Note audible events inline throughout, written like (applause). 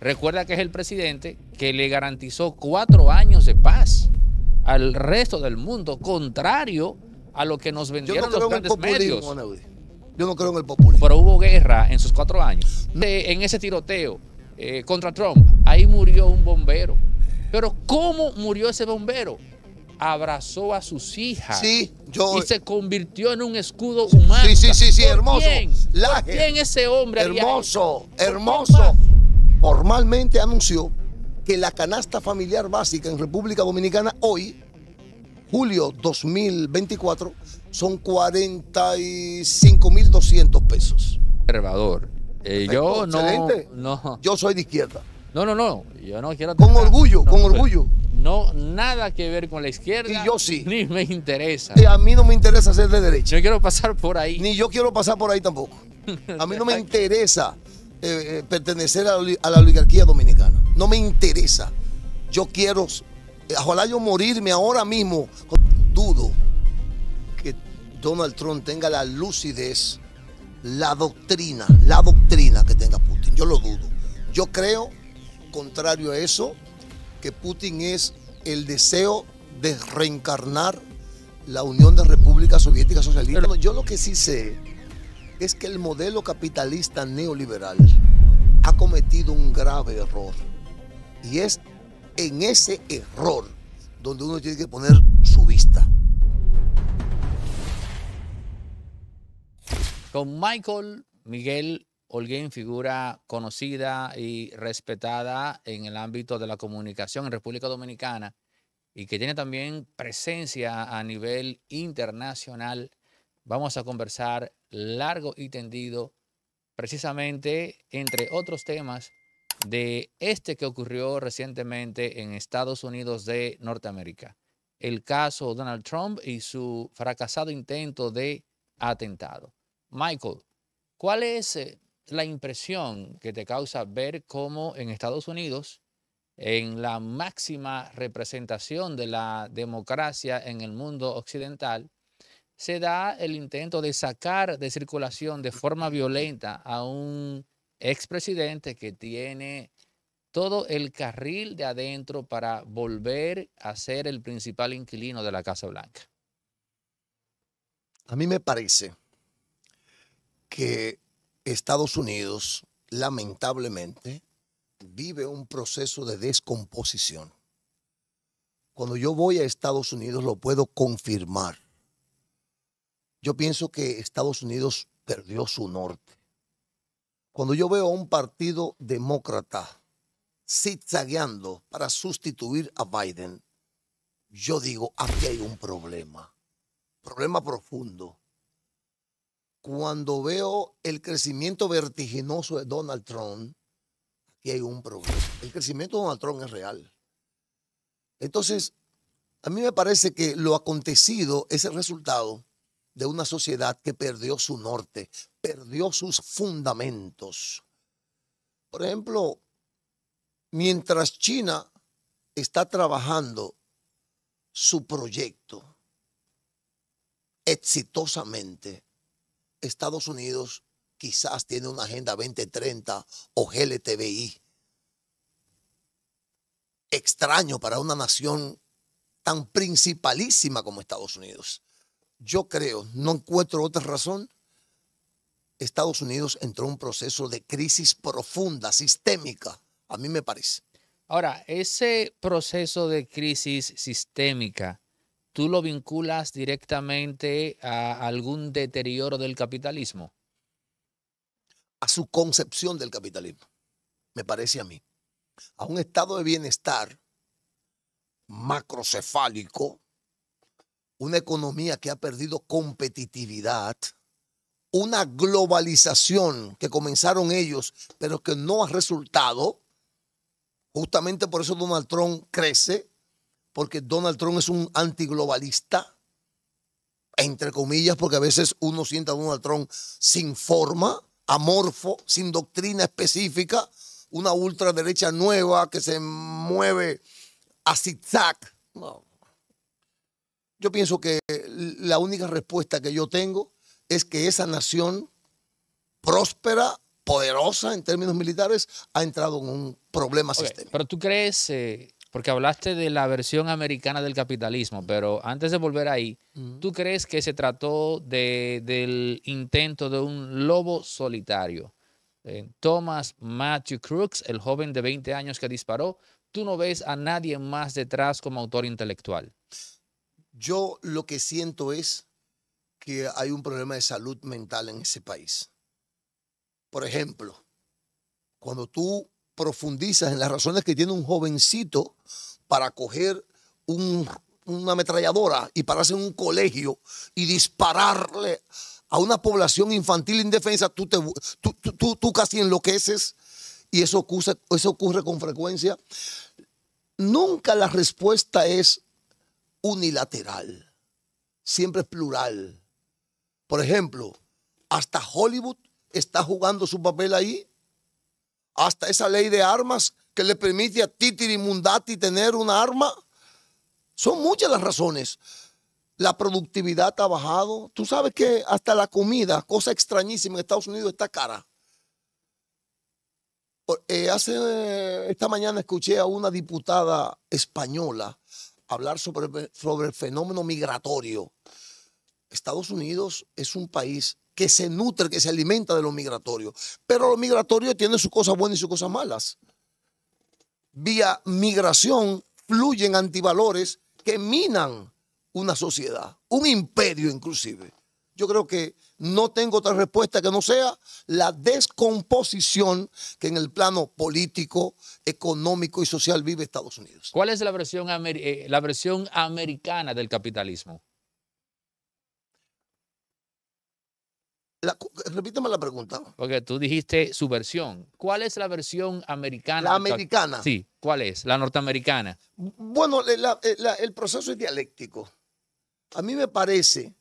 Recuerda que es el presidente que le garantizó cuatro años de paz al resto del mundo, contrario a lo que nos vendieron los grandes medios. Yo no creo en el populismo. Pero hubo guerra en sus cuatro años. en ese tiroteo eh, contra Trump, ahí murió un bombero. Pero ¿cómo murió ese bombero? abrazó a sus hijas y se convirtió en un escudo humano. Sí, sí, sí, hermoso. Quién? ¿Quién ese hombre? Hermoso, hermoso formalmente anunció que la canasta familiar básica en República Dominicana hoy, julio 2024, son 45.200 pesos. Observador. Eh, yo no, no, Yo soy de izquierda. No, no, no. Yo no quiero. Con orgullo, con orgullo. No, nada que ver con la izquierda. Y yo sí. Ni me interesa. Eh, a mí no me interesa ser de derecha. Yo quiero pasar por ahí. Ni yo quiero pasar por ahí tampoco. A mí no me (laughs) interesa eh, eh, pertenecer a, la oligarquía dominicana. No me interesa. Yo quiero, eh, ojalá yo morirme ahora mismo. Dudo que Donald Trump tenga la lucidez, la doctrina, la doctrina que tenga Putin. Yo lo dudo. Yo creo, contrario a eso, que Putin es el deseo de reencarnar la Unión de Repúblicas Soviéticas Socialistas. Yo lo que sí sé es que el modelo capitalista neoliberal ha cometido un grave error. Y es en ese error donde uno tiene que poner su vista. Con Michael Miguel Holguín, figura conocida y respetada en el ámbito de la comunicación en República Dominicana y que tiene también presencia a nivel internacional, vamos a conversar largo y tendido, precisamente entre otros temas de este que ocurrió recientemente en Estados Unidos de Norteamérica, el caso Donald Trump y su fracasado intento de atentado. Michael, ¿cuál es eh, la impresión que te causa ver cómo en Estados Unidos, en la máxima representación de la democracia en el mundo occidental, se da el intento de sacar de circulación de forma violenta a un expresidente que tiene todo el carril de adentro para volver a ser el principal inquilino de la Casa Blanca. A mí me parece que Estados Unidos, lamentablemente, vive un proceso de descomposición. Cuando yo voy a Estados Unidos lo puedo confirmar yo pienso que Estados Unidos perdió su norte. Cuando yo veo a un partido demócrata zigzagueando para sustituir a Biden, yo digo, aquí hay un problema, problema profundo. Cuando veo el crecimiento vertiginoso de Donald Trump, aquí hay un problema. El crecimiento de Donald Trump es real. Entonces, a mí me parece que lo acontecido es el resultado de una sociedad que perdió su norte, perdió sus fundamentos. Por ejemplo, mientras China está trabajando su proyecto exitosamente, Estados Unidos quizás tiene una Agenda 2030 o GLTBI. Extraño para una nación tan principalísima como Estados Unidos yo creo, no encuentro otra razón, Estados Unidos entró en un proceso de crisis profunda, sistémica, a mí me parece. Ahora, ese proceso de crisis sistémica, ¿tú lo vinculas directamente a algún deterioro del capitalismo? A su concepción del capitalismo, me parece a mí. A un estado de bienestar macrocefálico, una economía que ha perdido competitividad, una globalización que comenzaron ellos, pero que no ha resultado. Justamente por eso Donald Trump crece, porque Donald Trump es un antiglobalista, entre comillas, porque a veces uno sienta a Donald Trump sin forma, amorfo, sin doctrina específica, una ultraderecha nueva que se mueve a zigzag. Yo pienso que la única respuesta que yo tengo es que esa nación próspera, poderosa en términos militares, ha entrado en un problema sistémico. Pero tú crees, eh, porque hablaste de la versión americana del capitalismo, pero antes de volver ahí, ¿tú crees que se trató del intento de un lobo solitario? Eh, Thomas Matthew Crooks, el joven de 20 años que disparó, tú no ves a nadie más detrás como autor intelectual. Yo lo que siento es que hay un problema de salud mental en ese país. Por ejemplo, cuando tú profundizas en las razones que tiene un jovencito para coger una ametralladora y pararse en un colegio y dispararle a una población infantil indefensa, tú, tú, casi enloqueces y eso ocurre, eso ocurre con frecuencia. Nunca la respuesta es unilateral, siempre es plural. Por ejemplo, hasta Hollywood está jugando su papel ahí, hasta esa ley de armas que le permite a Titiri Mundati tener una arma. Son muchas las razones. La productividad ha bajado. Tú sabes que hasta la comida, cosa extrañísima, en Estados Unidos está cara. Eh, hace, eh, esta mañana escuché a una diputada española hablar sobre, sobre el fenómeno migratorio. Estados Unidos es un país que se nutre, que se alimenta de lo migratorio. Pero lo migratorio tiene sus cosas buenas y sus cosas malas. Vía migración fluyen antivalores que minan una sociedad, un imperio inclusive. Yo creo que no tengo otra respuesta que no sea la descomposición que en el plano político, económico y social vive Estados Unidos. ¿Cuál es la versión, eh, la versión americana del capitalismo? repíteme la pregunta. Porque tú dijiste su versión. ¿Cuál es la versión americana? La americana. Sí, ¿cuál es? La norteamericana. Bueno, eh, eh, el proceso es dialéctico. A mí me parece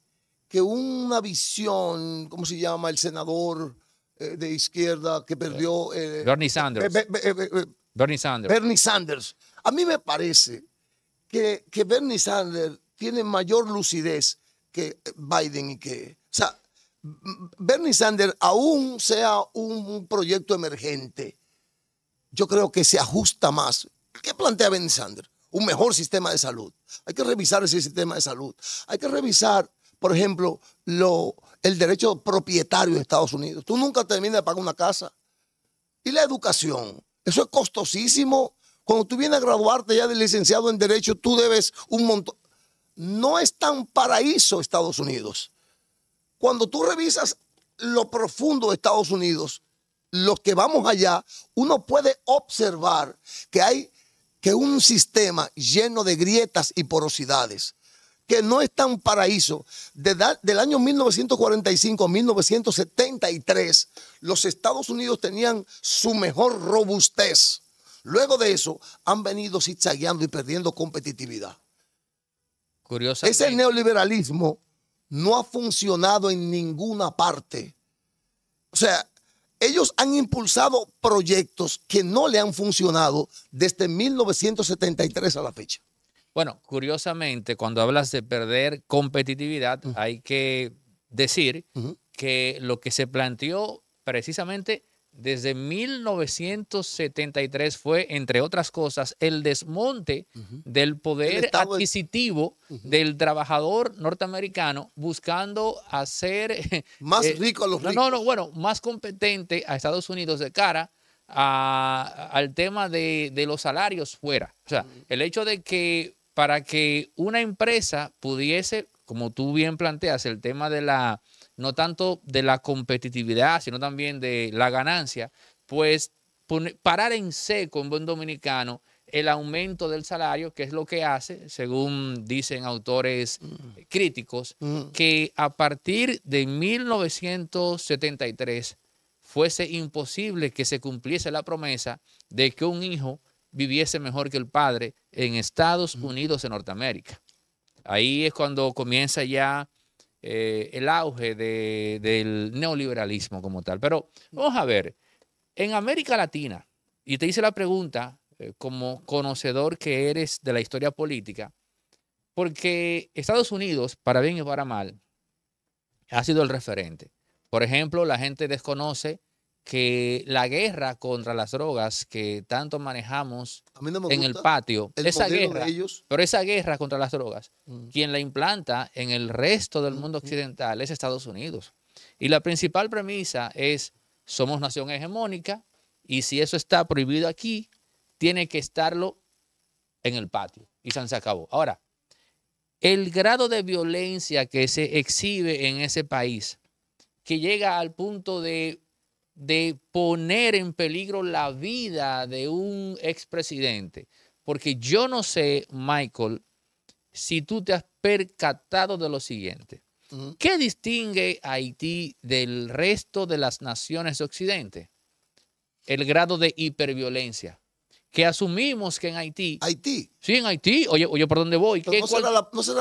que una visión, ¿cómo se llama? El senador eh, de izquierda que perdió... Eh, Bernie eh, Sanders. Bernie Sanders. Bernie Sanders. A mí me parece que, que Bernie Sanders tiene mayor lucidez que Biden y que... O sea, Bernie Sanders, aún sea un proyecto emergente, yo creo que se ajusta más. ¿Qué plantea Bernie Sanders? Un mejor sistema de salud. Hay que revisar ese sistema de salud. Hay que revisar por ejemplo, lo, el derecho propietario de Estados Unidos. Tú nunca terminas de pagar una casa. Y la educación, eso es costosísimo. Cuando tú vienes a graduarte ya de licenciado en Derecho, tú debes un montón. No es tan paraíso Estados Unidos. Cuando tú revisas lo profundo de Estados Unidos, los que vamos allá, uno puede observar que hay que un sistema lleno de grietas y porosidades que no es tan paraíso. De del año 1945 a 1973, los Estados Unidos tenían su mejor robustez. Luego de eso, han venido zigzagueando y perdiendo competitividad. Curiosamente. Ese neoliberalismo no ha funcionado en ninguna parte. O sea, ellos han impulsado proyectos que no le han funcionado desde 1973 a la fecha. Bueno, curiosamente, cuando hablas de perder competitividad, hay que decir que lo que se planteó precisamente desde 1973 fue, entre otras cosas, el desmonte del poder adquisitivo del trabajador norteamericano buscando hacer... (laughs) Más eh, rico a los ricos. No, no, bueno, más competente a Estados Unidos de cara al tema de, los salarios fuera. O sea, el hecho de que para que una empresa pudiese, como tú bien planteas, el tema de la, no tanto de la competitividad, sino también de la ganancia, pues parar en seco en buen dominicano el aumento del salario, que es lo que hace, según dicen autores mm. críticos, mm. que a partir de 1973 fuese imposible que se cumpliese la promesa de que un hijo viviese mejor que el padre en Estados Unidos de Norteamérica. Ahí es cuando comienza ya eh, el auge del neoliberalismo como tal. Pero vamos a ver, en América Latina, y te hice la pregunta eh, como conocedor que eres de la historia política, porque Estados Unidos, para bien y para mal, ha sido el referente. Por ejemplo, la gente desconoce que la guerra contra las drogas que tanto manejamos en el patio, esa guerra, pero esa guerra contra las drogas, mm. quien la implanta en el resto del mundo occidental es Estados Unidos. Y la principal premisa es, somos nación hegemónica y si eso está prohibido aquí, tiene que estarlo en el patio. Y se acabó. Ahora, el grado de violencia que se exhibe en ese país, que llega al punto de de poner en peligro la vida de un expresidente. Porque yo no sé, Michael, si tú te has percatado de lo siguiente. ¿Qué distingue a Haití del resto de las naciones de Occidente? El grado de hiperviolencia que asumimos que en Haití. Haití. Sí, en Haití. Oye, ¿por dónde voy? no, será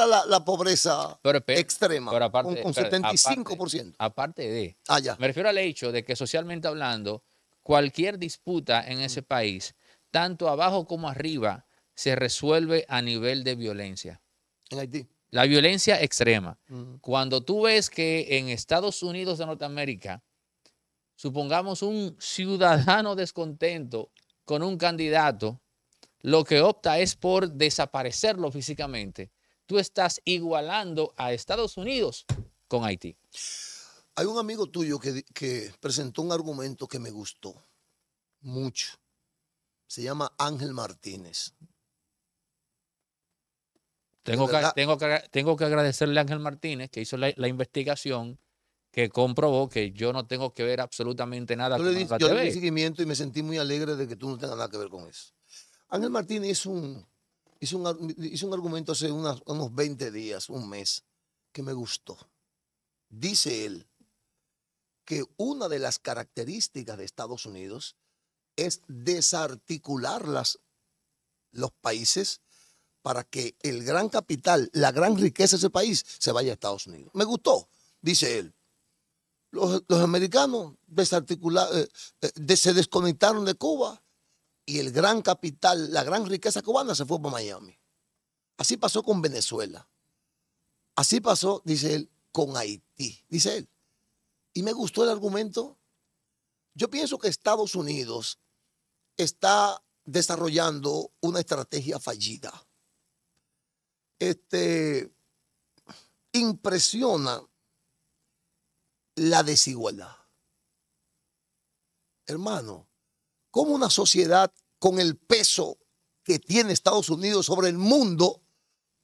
la, la, pobreza extrema. Pero aparte, un, 75%. Aparte, de. Ah, Me refiero al hecho de que socialmente hablando, cualquier disputa en ese país, tanto abajo como arriba, se resuelve a nivel de violencia. En Haití. La violencia extrema. Cuando tú ves que en Estados Unidos de Norteamérica, supongamos un ciudadano descontento con un candidato lo que opta es por desaparecerlo físicamente, tú estás igualando a Estados Unidos con Haití. Hay un amigo tuyo que, presentó un argumento que me gustó mucho. Se llama Ángel Martínez. Tengo que, agradecerle a Ángel Martínez que hizo la, la investigación que comprobó que yo no tengo que ver absolutamente nada yo con le Yo le di seguimiento y me sentí muy alegre de que tú no tengas nada que ver con eso. Ángel Martínez hizo un, hizo argumento hace unos 20 días, un mes, que me gustó. Dice él que una de las características de Estados Unidos es desarticular las, los países para que el gran capital, la gran riqueza de ese país, se vaya a Estados Unidos. Me gustó, dice él los, americanos eh, eh, se desconectaron de Cuba y el gran capital, la gran riqueza cubana se fue para Miami. Así pasó con Venezuela. Así pasó, dice él, con Haití, dice él. Y me gustó el argumento. Yo pienso que Estados Unidos está desarrollando una estrategia fallida. Este, impresiona la desigualdad. Hermano, ¿cómo una sociedad con el peso que tiene Estados Unidos sobre el mundo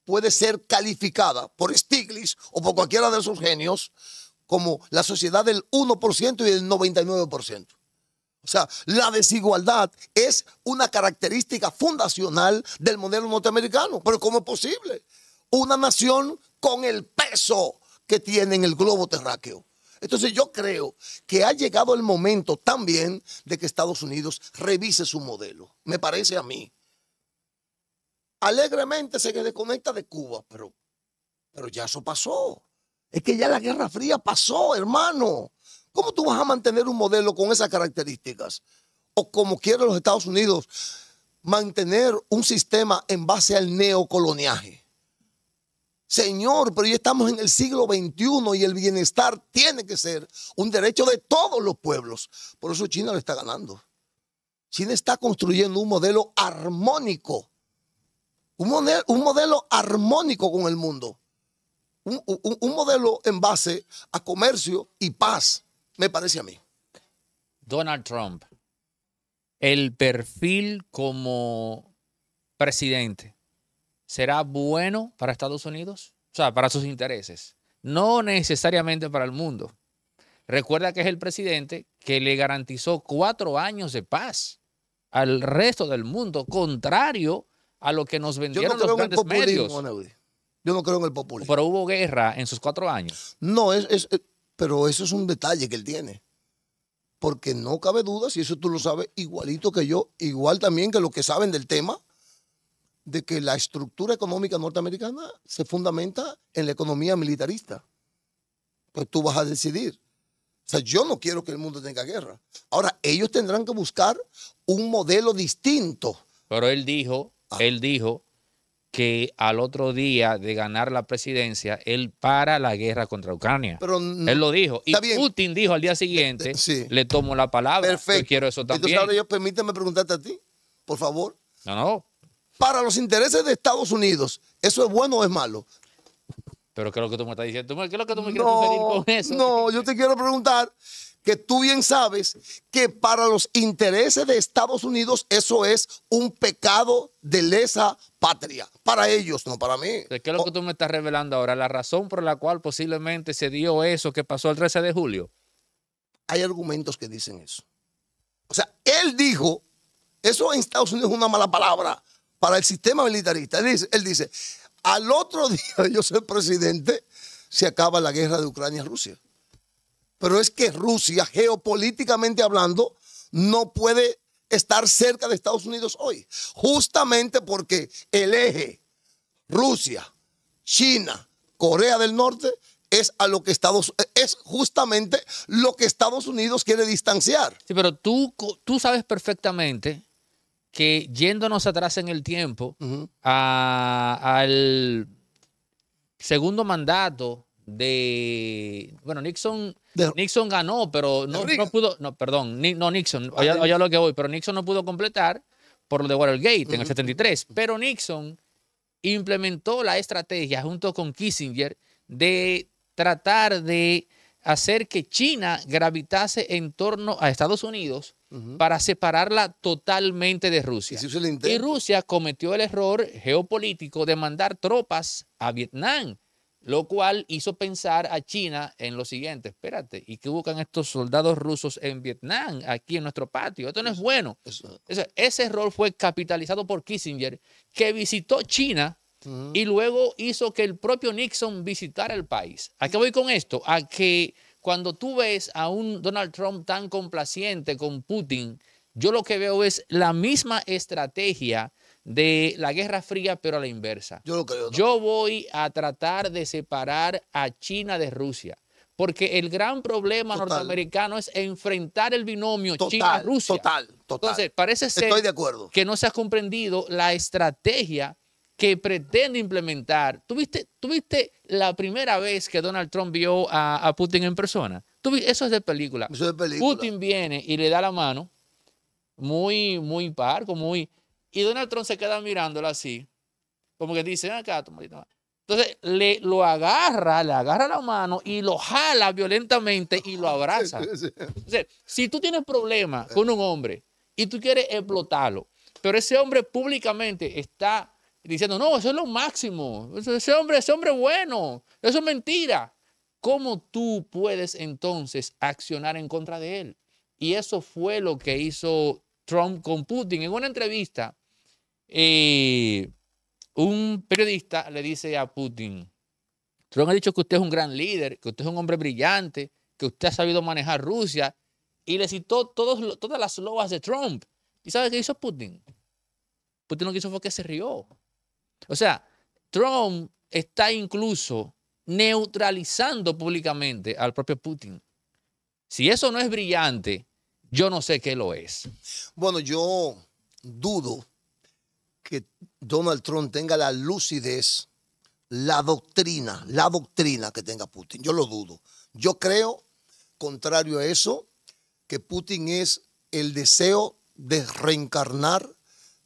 puede ser calificada por Stiglitz o por cualquiera de sus genios como la sociedad del 1% y del 99%? O sea, la desigualdad es una característica fundacional del modelo norteamericano. Pero ¿cómo es posible? Una nación con el peso que tiene en el globo terráqueo. Entonces yo creo que ha llegado el momento también de que Estados Unidos revise su modelo, me parece a mí. Alegremente se desconecta de Cuba, pero, pero ya eso pasó. Es que ya la Guerra Fría pasó, hermano. ¿Cómo tú vas a mantener un modelo con esas características? O como quieren los Estados Unidos, mantener un sistema en base al neocoloniaje. Señor, pero ya estamos en el siglo XXI y el bienestar tiene que ser un derecho de todos los pueblos. Por eso China lo está ganando. China está construyendo un modelo armónico, un modelo, armónico con el mundo, un modelo en base a comercio y paz, me parece a mí. Donald Trump, el perfil como presidente será bueno para Estados Unidos, o sea, para sus intereses, no necesariamente para el mundo. Recuerda que es el presidente que le garantizó cuatro años de paz al resto del mundo, contrario a lo que nos vendieron los grandes medios. Yo no creo en el populismo. Pero hubo guerra en sus cuatro años. No, es, eh, pero eso es un detalle que él tiene. Porque no cabe duda, si eso tú lo sabes igualito que yo, igual también que los que saben del tema, de que la estructura económica norteamericana se fundamenta en la economía militarista. Pues tú vas a decidir. O sea, yo no quiero que el mundo tenga guerra. Ahora, ellos tendrán que buscar un modelo distinto. Pero él dijo, ah. él dijo que al otro día de ganar la presidencia, él para la guerra contra Ucrania. Pero él lo dijo. Y Putin dijo al día eh, eh, siguiente, le tomo la palabra. Perfecto. Yo quiero eso también. permíteme preguntarte a ti, por favor. No, no para los intereses de Estados Unidos. ¿Eso es bueno o es malo? Pero ¿qué es lo que tú me estás diciendo? ¿Qué es lo que tú me quieres decir con eso? No, yo te quiero preguntar que tú bien sabes que para los intereses de Estados Unidos eso es un pecado de lesa patria. Para ellos, no para mí. ¿Qué es lo que tú me estás revelando ahora? La razón por la cual posiblemente se dio eso que pasó el 13 de julio. Hay argumentos que dicen eso. O sea, él dijo, eso en Estados Unidos es una mala palabra para el sistema militarista. Él dice, él dice, al otro (laughs) día yo soy presidente, se acaba la guerra de Ucrania-Rusia. Pero es que Rusia, geopolíticamente hablando, no puede estar cerca de Estados Unidos hoy. Justamente porque el eje Rusia, China, Corea del Norte es a lo que Estados es justamente lo que Estados Unidos quiere distanciar. Sí, pero tú, tú sabes perfectamente que yéndonos atrás en el tiempo al segundo mandato de bueno Nixon Nixon ganó pero no, no, pudo no perdón no Nixon ah, oye, lo que voy pero Nixon no pudo completar por lo de Watergate en el 73 pero Nixon implementó la estrategia junto con Kissinger de tratar de hacer que China gravitase en torno a Estados Unidos para separarla totalmente de Rusia. Y, Rusia cometió el error geopolítico de mandar tropas a Vietnam, lo cual hizo pensar a China en lo siguiente, espérate, ¿y qué buscan estos soldados rusos en Vietnam, aquí en nuestro patio? Esto no es bueno. ese error fue capitalizado por Kissinger, que visitó China y luego hizo que el propio Nixon visitara el país. ¿A qué voy con esto? A que cuando tú ves a un Donald Trump tan complaciente con Putin, yo lo que veo es la misma estrategia de la Guerra Fría, pero a la inversa. Yo, yo voy a tratar de separar a China de Rusia porque el gran problema norteamericano es enfrentar el binomio China-Rusia. Total, total, Entonces, parece ser que no se ha comprendido la estrategia que pretende implementar. ¿Tuviste, ¿Tuviste la primera vez que Donald Trump vio a, Putin en persona? Eso es de película. Putin viene y le da la mano, muy, muy parco, muy... Y Donald Trump se queda mirándolo así, como que dice, acá, tu Entonces le, lo agarra, le agarra la mano y lo jala violentamente y lo abraza. (laughs) si tú tienes problemas eh. con un hombre y tú quieres explotarlo, pero ese hombre públicamente está diciendo, no, eso es lo máximo, ese hombre, es hombre bueno, eso es mentira. ¿Cómo tú puedes entonces accionar en contra de él? Y eso fue lo que hizo Trump con Putin. En una entrevista, eh, un periodista le dice a Putin, Trump ha dicho que usted es un gran líder, que usted es un hombre brillante, que usted ha sabido manejar Rusia, y le citó todas las lobas de Trump. ¿Y sabe qué hizo Putin? Putin lo que hizo fue que se rió. O sea, Trump está incluso neutralizando públicamente al propio Putin. Si eso no es brillante, yo no sé qué lo es. Bueno, yo dudo que Donald Trump tenga la lucidez, la doctrina, la doctrina que tenga Putin. Yo lo dudo. Yo creo, contrario a eso, que Putin es el deseo de reencarnar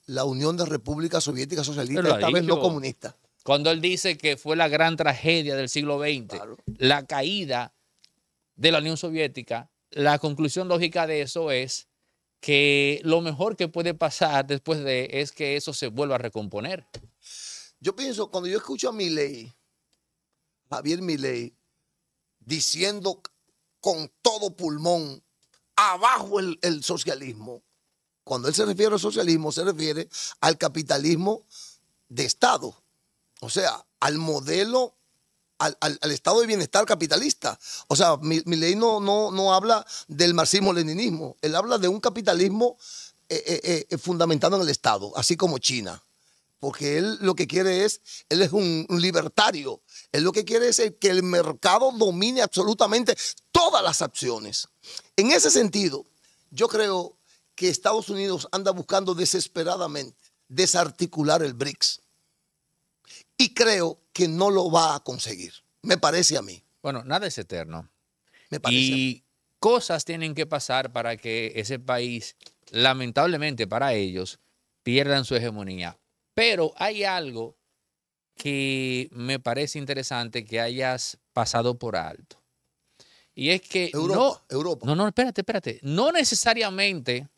la Unión de Repúblicas Soviéticas Socialistas, esta no comunista. Cuando él dice que fue la gran tragedia del siglo XX, la caída de la Unión Soviética, la conclusión lógica de eso es que lo mejor que puede pasar después de es que eso se vuelva a recomponer. Yo pienso, cuando yo escucho a Milley Javier Milley diciendo con todo pulmón, abajo el socialismo, cuando él se refiere al socialismo, se refiere al capitalismo de Estado, o sea, al modelo, al, estado de bienestar capitalista. O sea, Milley no, no, no habla del marxismo-leninismo, él habla de un capitalismo eh, eh, eh, fundamentado en el Estado, así como China. Porque él lo que quiere es, él es un, libertario, él lo que quiere es que el mercado domine absolutamente todas las acciones. En ese sentido, yo creo que Estados Unidos anda buscando desesperadamente desarticular el BRICS. Y creo que no lo va a conseguir, me parece a mí. Bueno, nada es eterno. Me parece. Y cosas tienen que pasar para que ese país, lamentablemente para ellos, pierdan su hegemonía. Pero hay algo que me parece interesante que hayas pasado por alto. Y es que Europa, Europa. no, no, espérate, espérate. No necesariamente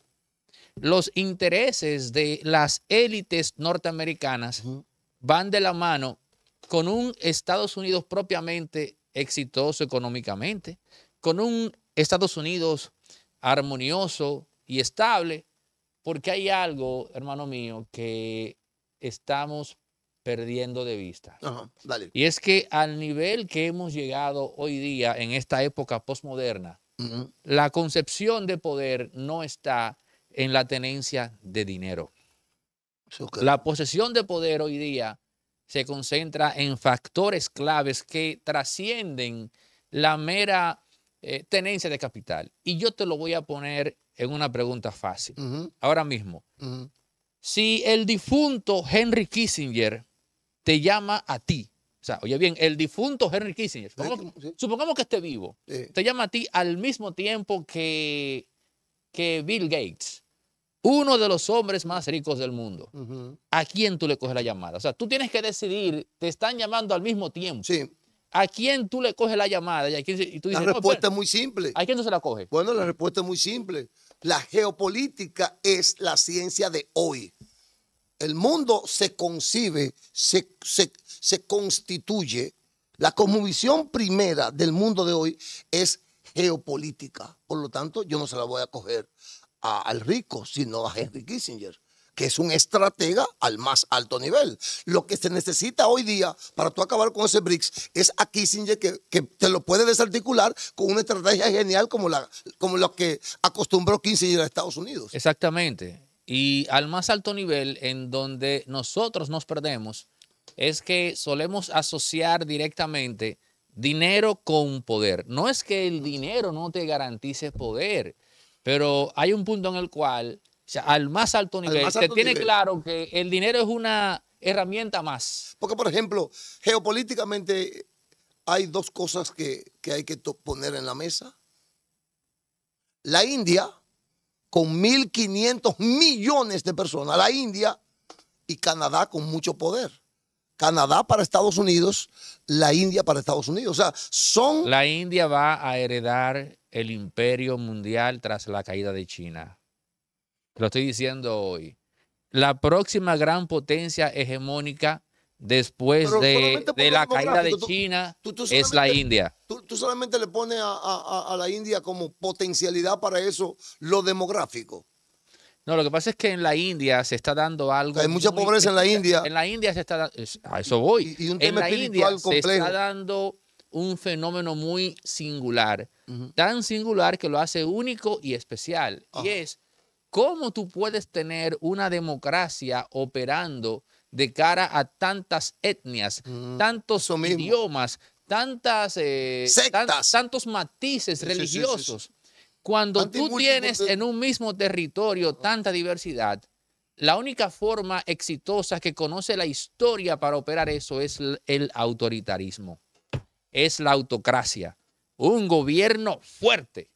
los intereses de las élites norteamericanas van de la mano con un Estados Unidos propiamente exitoso económicamente, con un Estados Unidos armonioso y estable, porque hay algo, hermano mío, que estamos perdiendo de vista. Y es que al nivel que hemos llegado hoy día en esta época postmoderna, la concepción de poder no está en la tenencia de dinero. La posesión de poder hoy día se concentra en factores claves que trascienden la mera eh, tenencia de capital. Y yo te lo voy a poner en una pregunta fácil, mm-hmm. ahora mismo. Mm-hmm. Si el difunto Henry Kissinger te llama a ti, o sea, oye bien, el difunto Henry Kissinger, supongamos, que esté vivo, te llama a ti al mismo tiempo que, que Bill Gates uno de los hombres más ricos del mundo. ¿A quién tú le coges la llamada? O sea, tú tienes que decidir, te están llamando al mismo tiempo. Sí. ¿A quién tú le coges la llamada? Y, quién, la respuesta es muy simple. ¿A quién tú se la coge. Bueno, la respuesta es muy simple. La geopolítica es la ciencia de hoy. El mundo se concibe, se, constituye. La cosmovisión primera del mundo de hoy es geopolítica. Por lo tanto, yo no se la voy a coger al rico, sino a Henry Kissinger, que es un estratega al más alto nivel. Lo que se necesita hoy día para tú acabar con ese BRICS es a Kissinger que, te lo puede desarticular con una estrategia genial como la, como la que acostumbró Kissinger a Estados Unidos. Exactamente. Y al más alto nivel, en donde nosotros nos perdemos, es que solemos asociar directamente dinero con poder. No es que el dinero no te garantice poder, pero hay un punto en el cual, sea, al más alto nivel, se tiene claro que el dinero es una herramienta más. Porque, por ejemplo, geopolíticamente hay dos cosas que, que hay que poner en la mesa. La India, con 1.500 millones de personas, la India y Canadá con mucho poder. Canadá para Estados Unidos, la India para Estados Unidos. O sea, son... La India va a heredar el imperio mundial tras la caída de China. lo estoy diciendo hoy. La próxima gran potencia hegemónica después de, la caída de China es la India. Tú, solamente le pones a la India como potencialidad para eso lo demográfico. No, lo que pasa es que en la India se está dando algo. Hay mucha pobreza en la India. En la India se está dando. A eso voy. Y, un tema en la India se está dando un fenómeno muy singular. Tan singular que lo hace único y especial. Y es cómo tú puedes tener una democracia operando de cara a tantas etnias, tantos idiomas, tantas. Eh, tantos matices religiosos. Cuando tú tienes en un mismo territorio tanta diversidad, la única forma exitosa que conoce la historia para operar eso es el autoritarismo, es la autocracia, un gobierno fuerte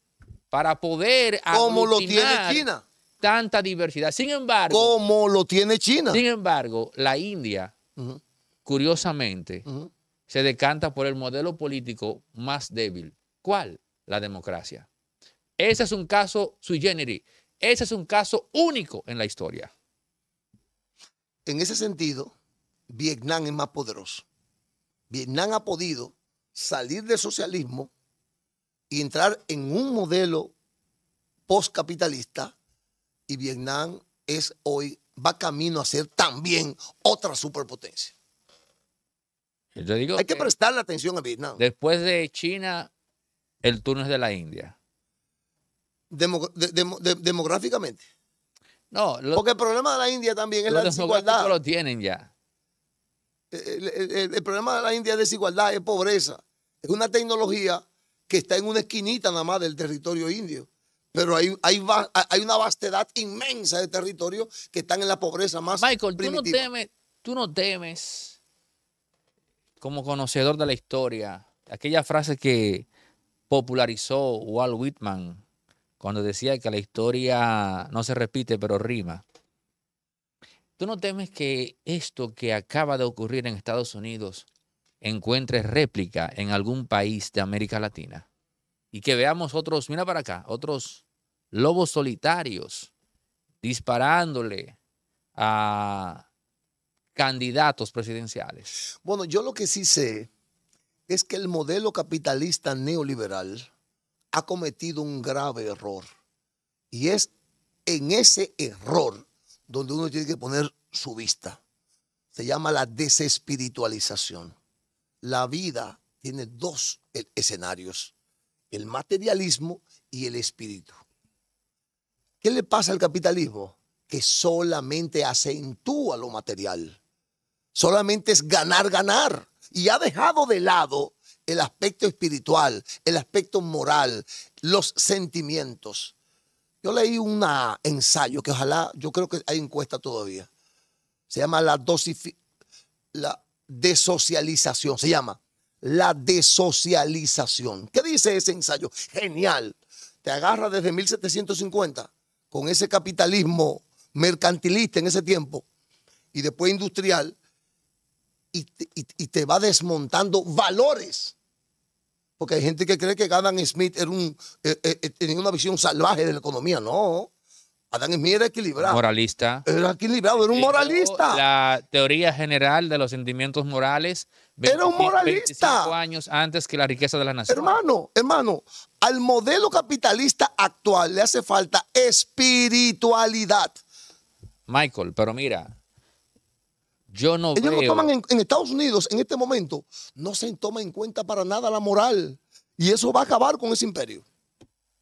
para poder como lo tiene China tanta diversidad. Sin embargo, como lo tiene China. Sin embargo, la India, curiosamente, se decanta por el modelo político más débil. ¿Cuál? La democracia. Ese es un caso sui generis. Ese es un caso único en la historia. En ese sentido, Vietnam es más poderoso. Vietnam ha podido salir del socialismo y entrar en un modelo postcapitalista y Vietnam es hoy, va camino a ser también otra superpotencia. Hay que, que prestarle atención a Vietnam. Después de China, el turno es de la India demográficamente. No, porque el problema de la India también es la desigualdad. lo tienen ya. El, problema de la India es desigualdad, es pobreza. Es una tecnología que está en una esquinita nada más del territorio indio. Pero hay, hay, hay una vastedad inmensa de territorios que están en la pobreza más. Michael, Tú, no tú no temes, como conocedor de la historia, aquella frase que popularizó Walt Whitman cuando decía que la historia no se repite, pero rima. ¿Tú no temes que esto que acaba de ocurrir en Estados Unidos encuentre réplica en algún país de América Latina? Y que veamos otros, mira para acá, otros lobos solitarios disparándole a candidatos presidenciales. Bueno, yo lo que sí sé es que el modelo capitalista neoliberal ha cometido un grave error. Y es en ese error donde uno tiene que poner su vista. Se llama la desespiritualización. La vida tiene dos e-, escenarios, el materialismo y el espíritu. ¿Qué le pasa al capitalismo? Que solamente acentúa lo material. Solamente es ganar, ganar. Y ha dejado de lado el aspecto espiritual, el aspecto moral, los sentimientos. Yo leí un ensayo que ojalá, yo creo que hay encuesta todavía. Se llama la la desocialización, se llama la desocialización. ¿Qué dice ese ensayo? Genial. Te agarra desde 1750 con ese capitalismo mercantilista en ese tiempo y después industrial y te va desmontando valores porque hay gente que cree que Adam Smith era un, eh, eh, eh, tenía una visión salvaje de la economía. No. Adam Smith era equilibrado. Moralista. Era equilibrado, era un moralista. La teoría general de los sentimientos morales. era un moralista. 25 años antes que la riqueza de la nación. Hermano, hermano, al modelo capitalista actual le hace falta espiritualidad. Michael, pero mira, yo no Ellos No toman en, Estados Unidos, en este momento, no se toma en cuenta para nada la moral. Y eso va a acabar con ese imperio.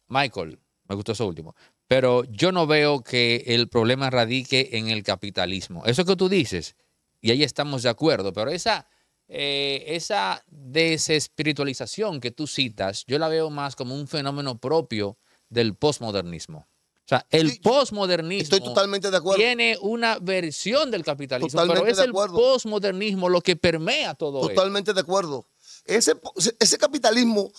Michael, me gustó eso último. Pero yo no veo que el problema radique en el capitalismo. Eso que tú dices, y ahí estamos de acuerdo, pero esa, eh, esa desespiritualización que tú citas, yo la veo más como un fenómeno propio del posmodernismo. O sea, el postmodernismo tiene una versión del capitalismo, pero es el postmodernismo lo que permea todo totalmente de acuerdo. Ese, capitalismo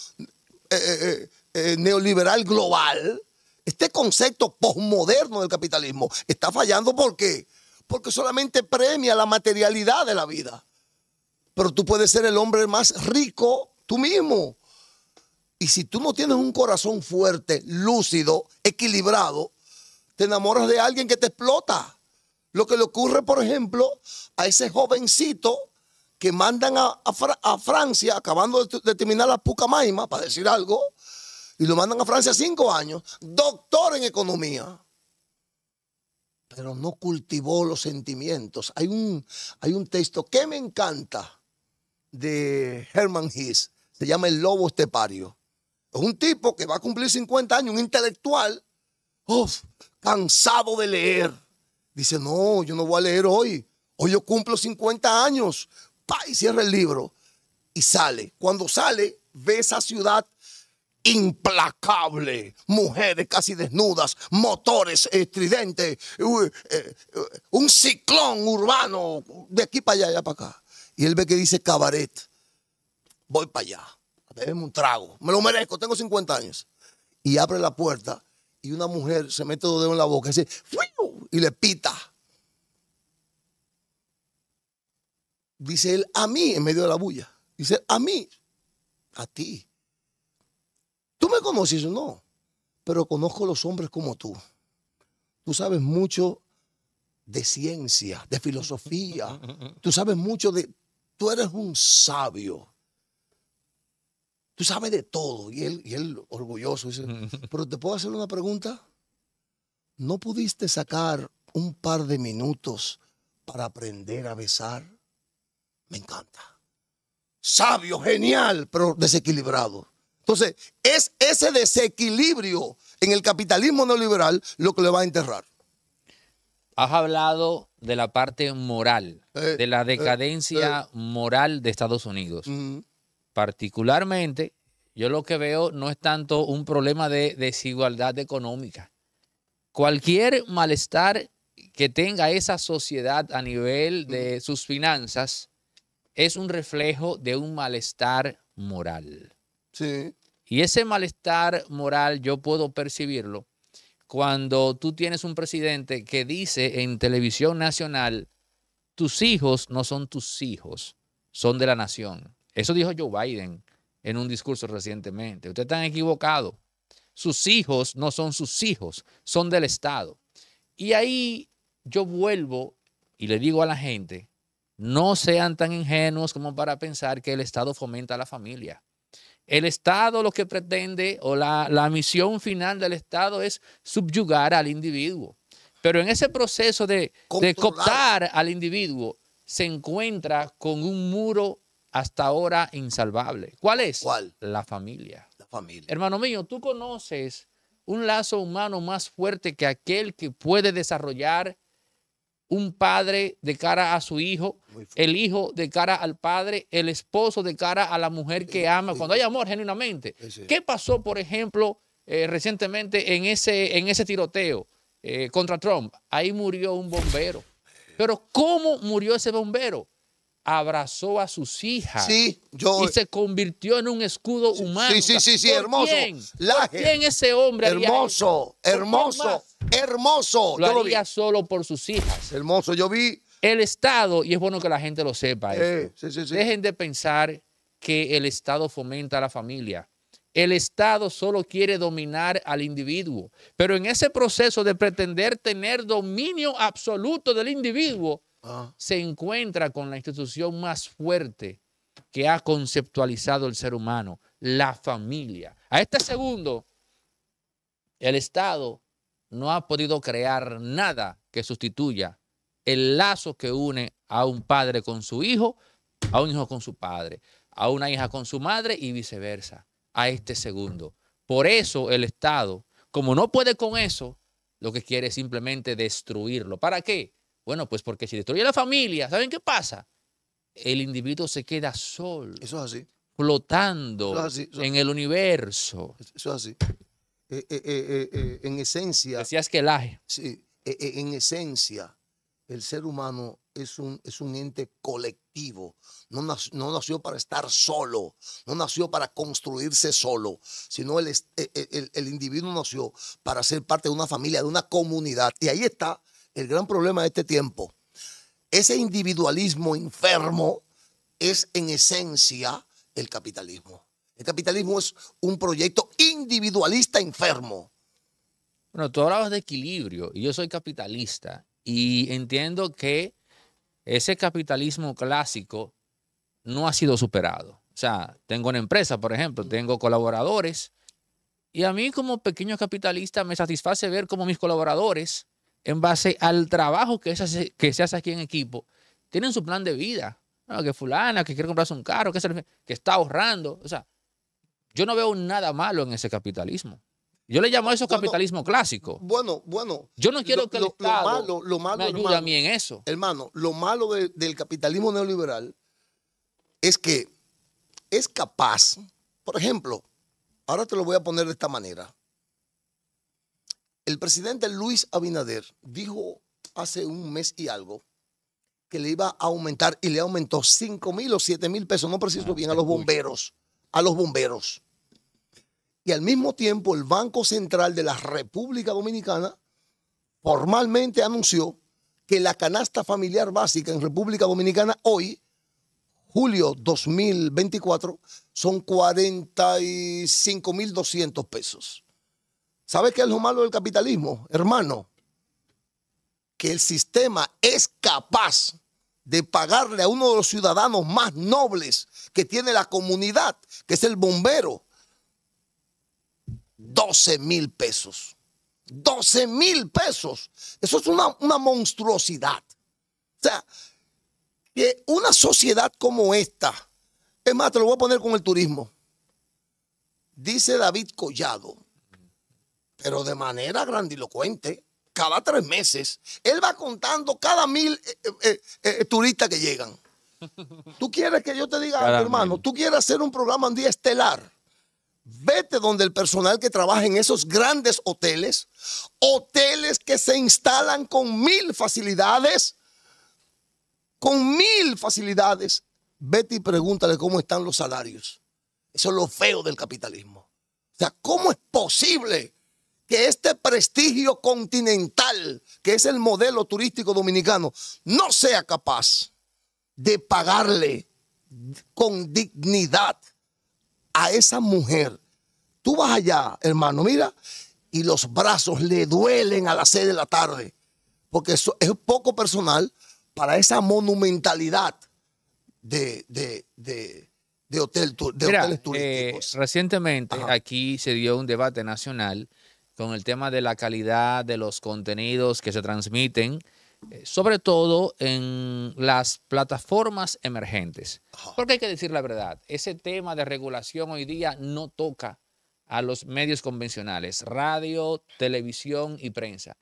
eh, eh, eh, neoliberal global, este concepto postmoderno del capitalismo, está fallando ¿por Porque solamente premia la materialidad de la vida. Pero tú puedes ser el hombre más rico tú mismo. Y si tú no tienes un corazón fuerte, lúcido, equilibrado, te enamoras de alguien que te explota. Lo que le ocurre, por ejemplo, a ese jovencito que mandan a, Francia, acabando de, terminar la maima para decir algo, y lo mandan a Francia cinco años, doctor en economía. Pero no cultivó los sentimientos. Hay un, hay un texto que me encanta de Herman Hiss, se llama El Lobo Estepario un tipo que va a cumplir 50 años, un intelectual, cansado de leer. Dice, no, yo no voy a leer hoy. Hoy yo cumplo 50 años. Pa, y cierra el libro y sale. Cuando sale, ve esa ciudad implacable, mujeres casi desnudas, motores estridentes, eh, eh, un ciclón urbano de aquí para allá, allá para acá. Y él ve que dice cabaret, voy para allá un trago. Me lo merezco, tengo 50 años. Y abre la puerta y una mujer se mete dos dedos en la boca y dice, y le pita. Dice él, a mí, en medio de la bulla. Dice, a mí, a ti. ¿Tú me conoces? No, pero conozco a los hombres como tú. Tú sabes mucho de ciencia, de filosofía. (laughs) Tú sabes mucho de... Tú eres un sabio tú sabes de todo. Y él, y él orgulloso dice, pero te puedo hacer una pregunta. ¿No pudiste sacar un par de minutos para aprender a besar? Me encanta. Sabio, genial, pero desequilibrado. Entonces, es ese desequilibrio en el capitalismo neoliberal lo que le va a enterrar. Has hablado de la parte moral, eh, de la eh, decadencia eh. moral de Estados Unidos particularmente, yo lo que veo no es tanto un problema de desigualdad económica. Cualquier malestar que tenga esa sociedad a nivel de sus finanzas es un reflejo de un malestar moral. Sí. Y ese malestar moral yo puedo percibirlo cuando tú tienes un presidente que dice en televisión nacional, tus hijos no son tus hijos, son de la nación. Eso dijo Joe Biden en un discurso recientemente. Ustedes están equivocados. Sus hijos no son sus hijos, son del Estado. Y ahí yo vuelvo y le digo a la gente, no sean tan ingenuos como para pensar que el Estado fomenta la familia. El Estado lo que pretende o la, misión final del Estado es subyugar al individuo. Pero en ese proceso de, de cooptar al individuo se encuentra con un muro hasta ahora insalvable. ¿Cuál es? ¿Cuál? La familia. La familia. Hermano mío, tú conoces un lazo humano más fuerte que aquel que puede desarrollar un padre de cara a su hijo, el hijo de cara al padre, el esposo de cara a la mujer que ama, cuando hay amor genuinamente. ¿Qué pasó, por ejemplo, eh, recientemente en ese, en ese tiroteo eh, contra Trump? Ahí murió un bombero. Pero ¿cómo murió ese bombero? abrazó a sus hijas y se convirtió en un escudo humano. Sí, sí, sí, sí hermoso. Quién? ese hombre? Hermoso, hermoso, hermoso. Lo, solo por sus hijas. Hermoso, yo vi. El Estado, y es bueno que la gente lo sepa, dejen de pensar que el Estado fomenta a la familia. El Estado solo quiere dominar al individuo, pero en ese proceso de pretender tener dominio absoluto del individuo, Ah. se encuentra con la institución más fuerte que ha conceptualizado el ser humano, la familia. A este segundo, el Estado no ha podido crear nada que sustituya el lazo que une a un padre con su hijo, a un hijo con su padre, a una hija con su madre y viceversa, a este segundo. Por eso el Estado, como no puede con eso, lo que quiere es simplemente destruirlo. ¿Para qué? Bueno, pues porque si destruye la familia, ¿saben qué pasa? El individuo se queda solo. Eso es así. Flotando en el universo. Eso es así. en esencia. Decías que el Sí, eh, eh, en esencia, el ser humano es un, es un ente colectivo. No, nació, para estar solo, no nació para construirse solo, sino eh, el, el, individuo nació para ser parte de una familia, de una comunidad. Y ahí está el gran problema de este tiempo. Ese individualismo enfermo es en esencia el capitalismo. El capitalismo es un proyecto individualista enfermo. Bueno, tú hablabas de equilibrio y yo soy capitalista y entiendo que ese capitalismo clásico no ha sido superado. O sea, tengo una empresa, por ejemplo, tengo colaboradores y a mí como pequeño capitalista me satisface ver cómo mis colaboradores en base al trabajo que se, hace, que se hace aquí en equipo, tienen su plan de vida. Ah, que fulana, que quiere comprarse un carro, que, está ahorrando. O sea, yo no veo nada malo en ese capitalismo. Yo le llamo a eso capitalismo clásico. Bueno, bueno. Yo no quiero que el lo, malo, lo malo, me ayude a mí en eso. Hermano, lo malo del capitalismo neoliberal es que es capaz, por ejemplo, ahora te lo voy a poner de esta manera. El presidente Luis Abinader dijo hace un mes y algo que le iba a aumentar y le aumentó 5 mil o 7 mil pesos, no preciso ah, bien, a los bomberos. A los bomberos. Y al mismo tiempo, el Banco Central de la República Dominicana formalmente anunció que la canasta familiar básica en República Dominicana hoy, julio 2024, son 45 mil 200 pesos. ¿Sabes qué es lo malo del capitalismo, hermano? Que el sistema es capaz de pagarle a uno de los ciudadanos más nobles que tiene la comunidad, que es el bombero, 12 mil pesos. 12 mil pesos. Eso es una, monstruosidad. O sea, una sociedad como esta, es más, te lo voy a poner con el turismo. Dice David Collado, pero de manera grandilocuente, cada tres meses, él va contando cada mil eh, eh, eh, turistas que llegan. (laughs) Tú quieres que yo te diga hermano, tú quieres hacer un programa en día estelar. Vete donde el personal que trabaja en esos grandes hoteles, hoteles que se instalan con mil facilidades, con mil facilidades. Vete y pregúntale cómo están los salarios. Eso es lo feo del capitalismo. O sea, ¿cómo es posible que este prestigio continental, que es el modelo turístico dominicano, no sea capaz de pagarle con dignidad a esa mujer. Tú vas allá, hermano, mira, y los brazos le duelen a las seis de la tarde, porque eso es poco personal para esa monumentalidad de, hotel, hoteles eh, turísticos. recientemente aquí se dio un debate nacional con el tema de la calidad de los contenidos que se transmiten, eh, sobre todo en las plataformas emergentes. Porque hay que decir la verdad, ese tema de regulación hoy día no toca a los medios convencionales, radio, televisión y prensa.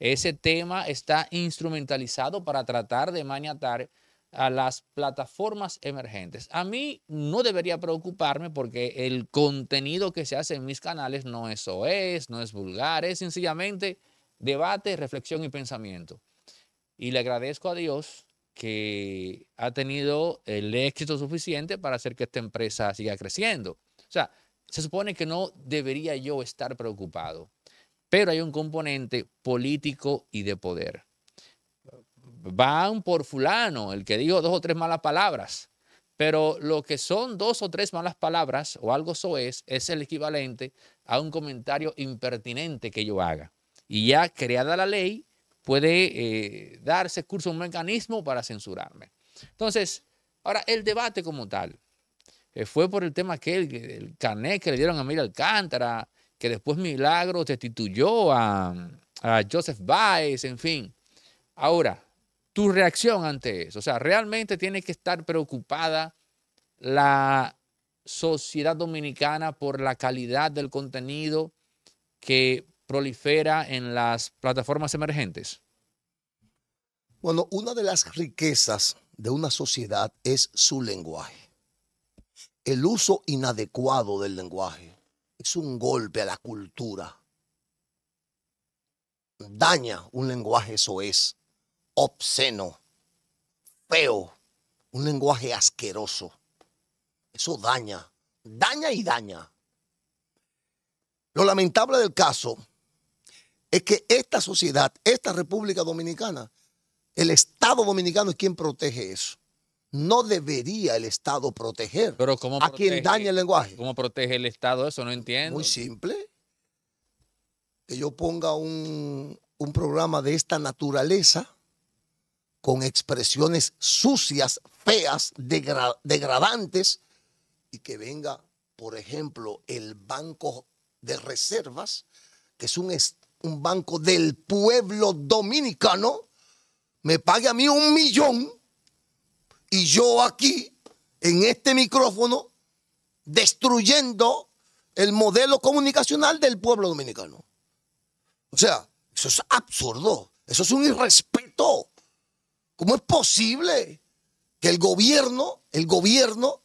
Ese tema está instrumentalizado para tratar de maniatar a las plataformas emergentes. A mí no debería preocuparme porque el contenido que se hace en mis canales no es no es vulgar, es sencillamente debate, reflexión y pensamiento. Y le agradezco a Dios que ha tenido el éxito suficiente para hacer que esta empresa siga creciendo. O sea, se supone que no debería yo estar preocupado, pero hay un componente político y de poder van por fulano, el que dijo dos o tres malas palabras. Pero lo que son dos o tres malas palabras o algo eso es es el equivalente a un comentario impertinente que yo haga. Y ya creada la ley, puede eh, darse curso un mecanismo para censurarme. Entonces, ahora el debate como tal eh, fue por el tema que el, el que le dieron a Mira Alcántara, que después Milagro destituyó a, a Joseph Baez, en fin. Ahora, tu reacción ante eso. O sea, realmente tiene que estar preocupada la sociedad dominicana por la calidad del contenido que prolifera en las plataformas emergentes? Bueno, una de las riquezas de una sociedad es su lenguaje. El uso inadecuado del lenguaje es un golpe a la cultura. Daña un lenguaje, eso es obsceno, feo, un lenguaje asqueroso. Eso daña, daña y daña. Lo lamentable del caso es que esta sociedad, esta República Dominicana, el Estado Dominicano es quien protege eso. No debería el Estado proteger a quien daña el lenguaje. ¿Cómo protege el Estado eso? No entiendo. Muy simple. Que yo ponga un programa de esta naturaleza con expresiones sucias, feas, degradantes, y que venga, por ejemplo, el Banco de Reservas, que es un banco del pueblo dominicano, me pague a mí un millón y yo aquí, en este micrófono, destruyendo el modelo comunicacional del pueblo dominicano. O sea, eso es absurdo, eso es un irrespeto ¿Cómo es posible que el gobierno, el gobierno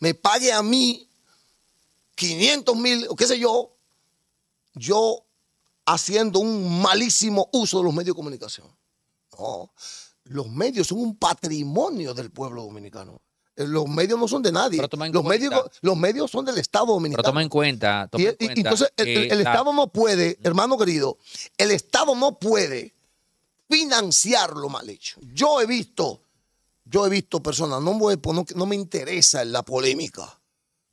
me pague a mí 500 mil o qué sé yo, yo haciendo un malísimo uso de los medios de comunicación? No, los medios son un patrimonio del pueblo dominicano. Eh, los medios no son de nadie. Los medios, los medios son del Estado dominicano. Pero toma en cuenta. entonces, el, Estado no puede, hermano querido, el Estado no puede financiar lo mal hecho. Yo he visto, yo he visto personas, no, no me interesa en la polémica.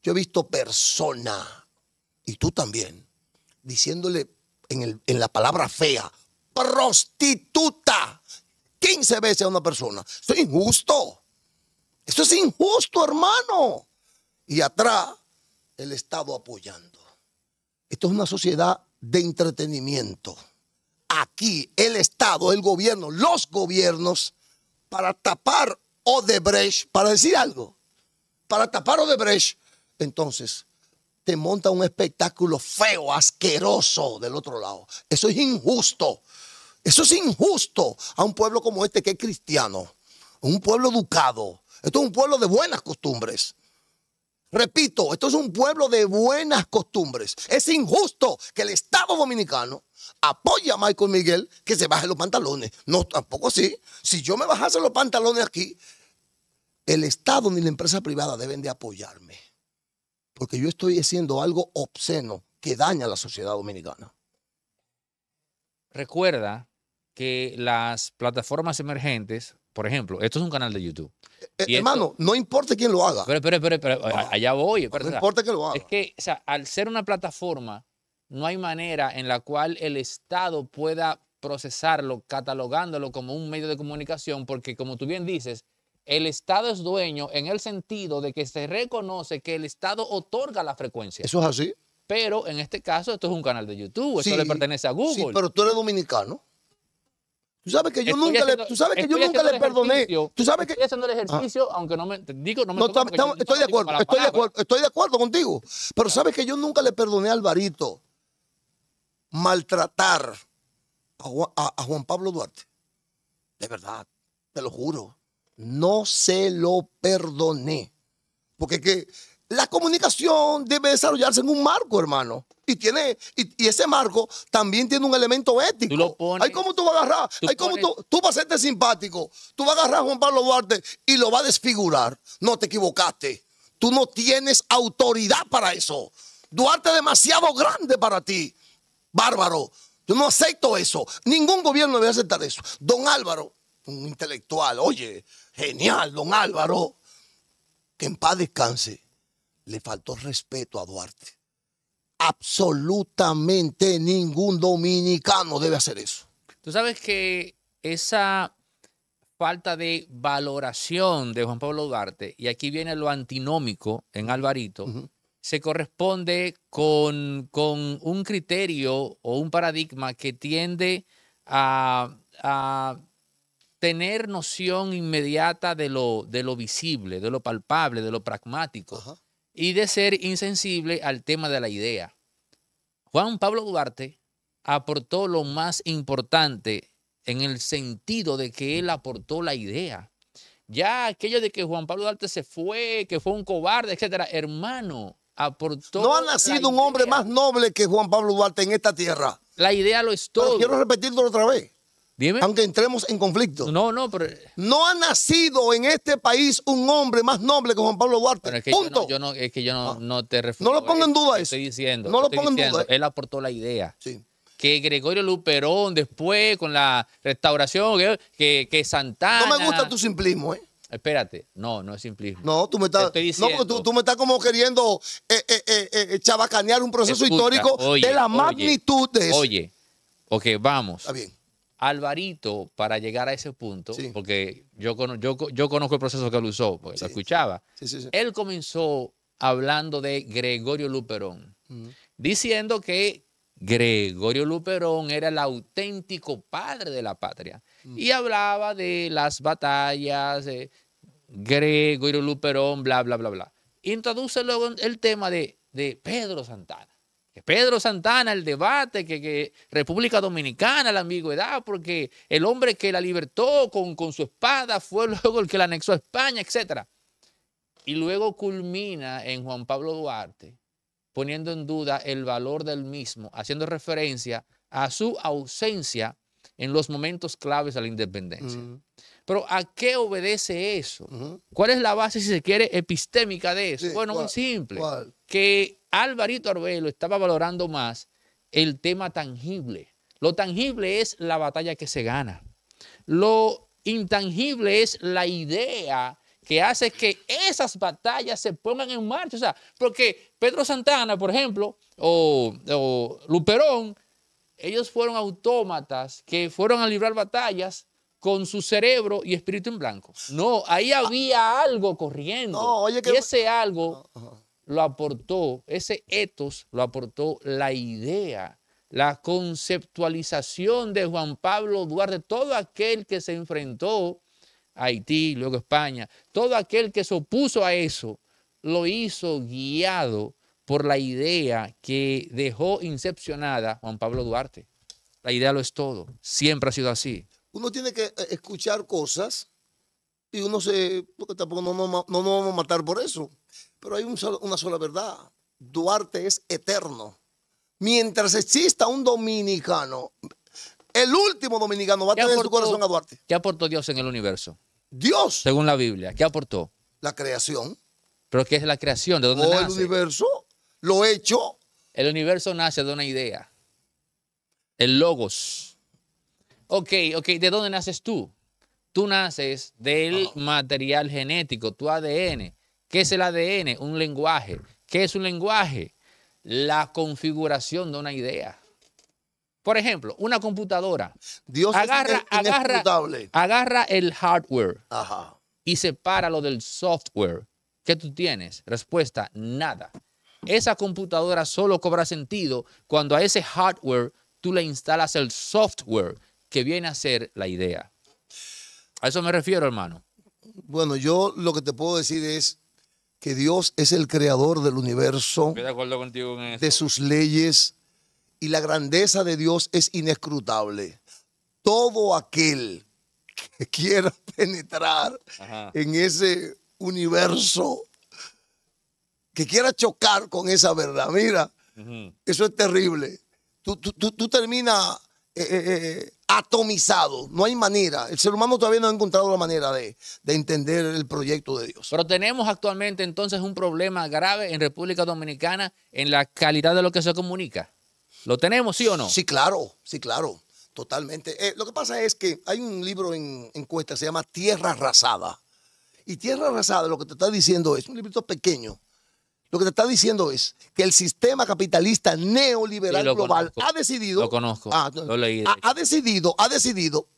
Yo he visto personas, y tú también, diciéndole en, en la palabra fea, prostituta, 15 veces a una persona. Esto es injusto. Esto es injusto, hermano. Y atrás, el Estado apoyando. Esto es una sociedad de entretenimiento aquí el Estado, el gobierno, los gobiernos, para tapar Odebrecht, para decir algo, para tapar Odebrecht, entonces te monta un espectáculo feo, asqueroso del otro lado. Eso es injusto. Eso es injusto a un pueblo como este que es cristiano, un pueblo educado. Esto es un pueblo de buenas costumbres. Repito, esto es un pueblo de buenas costumbres. Es injusto que el Estado dominicano apoye a Michael Miguel que se baje los pantalones. No, tampoco sí. Si yo me bajase los pantalones aquí, el Estado ni la empresa privada deben de apoyarme. Porque yo estoy haciendo algo obsceno que daña a la sociedad dominicana. Recuerda que las plataformas emergentes por ejemplo, esto es un canal de YouTube. Eh, hermano, no importa quién lo haga. Pero, pero, pero, allá voy. no importa que lo haga. Es que, o sea, al ser una plataforma, no hay manera en la cual el Estado pueda procesarlo, catalogándolo como un medio de comunicación, porque como tú bien dices, el Estado es dueño en el sentido de que se reconoce que el Estado otorga la frecuencia. Eso es así. Pero en este caso, esto es un canal de YouTube, Eso le pertenece a Google. Sí, pero tú eres dominicano. Tú sabes que yo nunca le, tú sabes que yo nunca le perdoné. Tú sabes que estoy haciendo el ejercicio, ah. aunque no me digo no me estoy, de acuerdo, estoy de acuerdo, estoy de acuerdo contigo. Pero sabes que yo nunca le perdoné a Alvarito maltratar a Juan Pablo Duarte. De verdad, te lo juro. No se lo perdoné. Porque es que la comunicación debe desarrollarse en un marco, hermano. Y, tiene, y, ese marco también tiene un elemento ético. Tú cómo tú vas a agarrar. Tú cómo tú, tú, vas a serte simpático. Tú vas a agarrar a Juan Pablo Duarte y lo vas a desfigurar. No te equivocaste. Tú no tienes autoridad para eso. Duarte es demasiado grande para ti. Bárbaro. Yo no acepto eso. Ningún gobierno debe aceptar eso. Don Álvaro, un intelectual, oye, genial, don Álvaro. Que en paz descanse le faltó respeto a Duarte. Absolutamente ningún dominicano debe hacer eso. Tú sabes que esa falta de valoración de Juan Pablo Duarte, y aquí viene lo antinómico en Alvarito, se corresponde con, un criterio o un paradigma que tiende a, tener noción inmediata de lo, de lo, visible, de lo palpable, de lo pragmático y de ser insensible al tema de la idea. Juan Pablo Duarte aportó lo más importante en el sentido de que él aportó la idea. Ya aquello de que Juan Pablo Duarte se fue, que fue un cobarde, etcétera, hermano, aportó. No ha nacido un hombre más noble que Juan Pablo Duarte en esta tierra. La idea lo es todo. quiero repetirlo otra vez. Aunque entremos en conflicto. No, no, pero. No ha nacido en este país un hombre más noble que Juan Pablo Duarte. que Punto. Yo no, es que yo no, ah. te refiero. No lo pongo eh, en duda eso. Estoy diciendo. No lo pongo en duda. Él aportó la idea. Sí que Gregorio Luperón después con la restauración, que, Santana. No me gusta tu simplismo, ¿eh? Espérate, no, no es simplismo. No, tú me estás, no, tú, me estás como queriendo eh, eh, eh chabacanear un proceso histórico de la magnitud de eso. Oye, ok, vamos. Está bien. Alvarito, para llegar a ese punto, porque yo, yo, conozco el proceso que él usó, porque lo escuchaba, él comenzó hablando de Gregorio Luperón, diciendo que Gregorio Luperón era el auténtico padre de la patria y hablaba de las batallas, Gregorio Luperón, bla, bla, bla, bla. Introduce luego el tema de Pedro Santana. Pedro Santana, el debate, que, República Dominicana, la ambigüedad, porque el hombre que la libertó con, su espada fue (laughs) luego el que la anexó a España, etc. Y luego culmina en Juan Pablo Duarte, poniendo en duda el valor del mismo, haciendo referencia a su ausencia en los momentos claves a la independencia. Mm. Pero ¿a qué obedece eso? ¿Cuál es la base, si se quiere, epistémica de eso? bueno, muy simple. Que Alvarito Arbelo estaba valorando más el tema tangible. Lo tangible es la batalla que se gana. Lo intangible es la idea que hace que esas batallas se pongan en marcha. O sea, porque Pedro Santana, por ejemplo, o, o Luperón, ellos fueron autómatas que fueron a librar batallas con su cerebro y espíritu en blanco. No, ahí había algo corriendo. Y ese algo lo aportó, ese etos lo aportó la idea, la conceptualización de Juan Pablo Duarte, todo aquel que se enfrentó a Haití, luego España, todo aquel que se opuso a eso, lo hizo guiado por la idea que dejó incepcionada Juan Pablo Duarte. La idea lo es todo, siempre ha sido así uno tiene que eh, escuchar cosas y uno se, porque tampoco no, nos vamos a matar por eso, pero hay una sola verdad, Duarte es eterno. Mientras exista un dominicano, el último dominicano va a tener su corazón a Duarte. ¿Qué aportó Dios en el universo? Dios. Según la Biblia, ¿qué aportó? La creación. ¿Pero qué es la creación? ¿De dónde oh, nace? el universo, lo hecho. El universo nace de una idea. El logos. Ok, ok, ¿de dónde naces tú? Tú naces del material genético, tu ADN. ¿Qué es el ADN? Un lenguaje. ¿Qué es un lenguaje? La configuración de una idea. Por ejemplo, una computadora. Dios agarra, agarra, agarra el hardware y separa lo del software. ¿Qué tú tienes? Respuesta, nada. Esa computadora solo cobra sentido cuando a ese hardware tú le instalas el software que viene a ser la idea. A eso me refiero, hermano. Bueno, yo lo que te puedo decir es que Dios es el creador del universo, de, sus leyes, y la grandeza de Dios es inescrutable. Todo aquel que (laughs) quiera penetrar en ese universo, que quiera chocar con esa verdad, mira, eso es terrible. Tú, tú, tú terminas eh, eh, eh, atomizado. No hay manera. El ser humano todavía no ha encontrado la manera de, entender el proyecto de Dios. Pero tenemos actualmente entonces un problema grave en República Dominicana en la calidad de lo que se comunica. ¿Lo tenemos, sí o no? Sí, claro, sí, claro. Totalmente. lo que pasa es que hay un libro en encuesta, se llama Tierra Arrasada. Y Tierra Arrasada lo que te está diciendo es un librito pequeño lo que te está diciendo es que el sistema capitalista neoliberal global ha decidido. conozco. Ah, ha, decidido, ha decidido,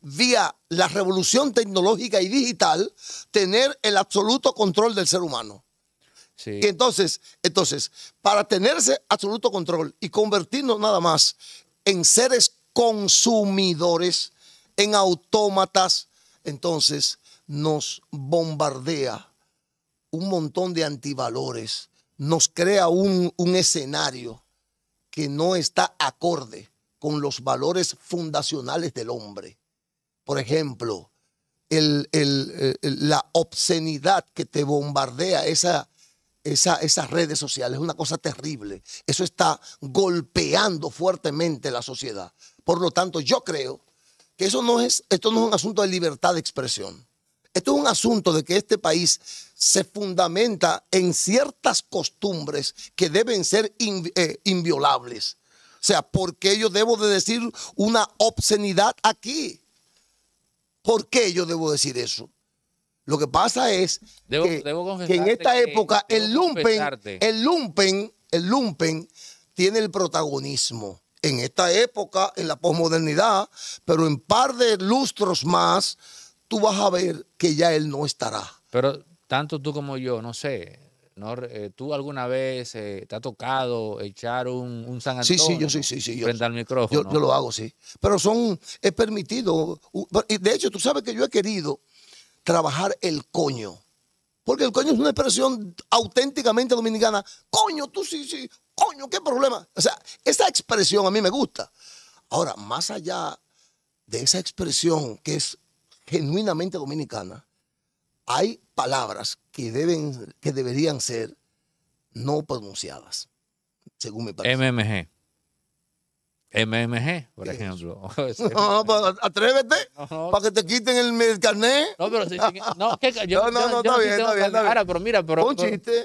vía la revolución tecnológica y digital, tener el absoluto control del ser humano. Y entonces, entonces, para ese absoluto control y convertirnos nada más en seres consumidores, en autómatas, entonces nos bombardea un montón de antivalores, nos crea un, escenario que no está acorde con los valores fundacionales del hombre. Por ejemplo, el, la obscenidad que te bombardea esas redes sociales es una cosa terrible. Eso está golpeando fuertemente la sociedad. Por lo tanto, yo creo que eso no es, esto no es un asunto de libertad de expresión. Esto es un asunto de que este país se fundamenta en ciertas costumbres que deben ser eh, inviolables. O sea, ¿por qué yo debo de decir una obscenidad aquí? ¿Por qué yo debo decir eso? Lo que pasa es que, en esta época el lumpen, el lumpen, el lumpen tiene el protagonismo en esta época, en la posmodernidad, pero en par de lustros más tú vas a ver que ya él no estará. Pero tanto tú como yo, no sé, no, eh, ¿tú alguna vez eh, te ha tocado echar un, San Antonio? Sí, sí, yo sí, sí, Yo, al micrófono. Yo, lo hago, sí. Pero son, es permitido. De hecho, tú sabes que yo he querido trabajar el coño. Porque el coño es una expresión auténticamente dominicana. Coño, tú sí, sí. Coño, qué problema. O sea, esa expresión a mí me gusta. Ahora, más allá de esa expresión que es genuinamente dominicana, hay palabras que, deben, que deberían ser no pronunciadas, según mi MMG. MMG, por ejemplo. (laughs) No, pero atrévete para que te quiten el, carnet. No, pero si, (laughs) no, no, no, está, bien, está, pero mira, pero,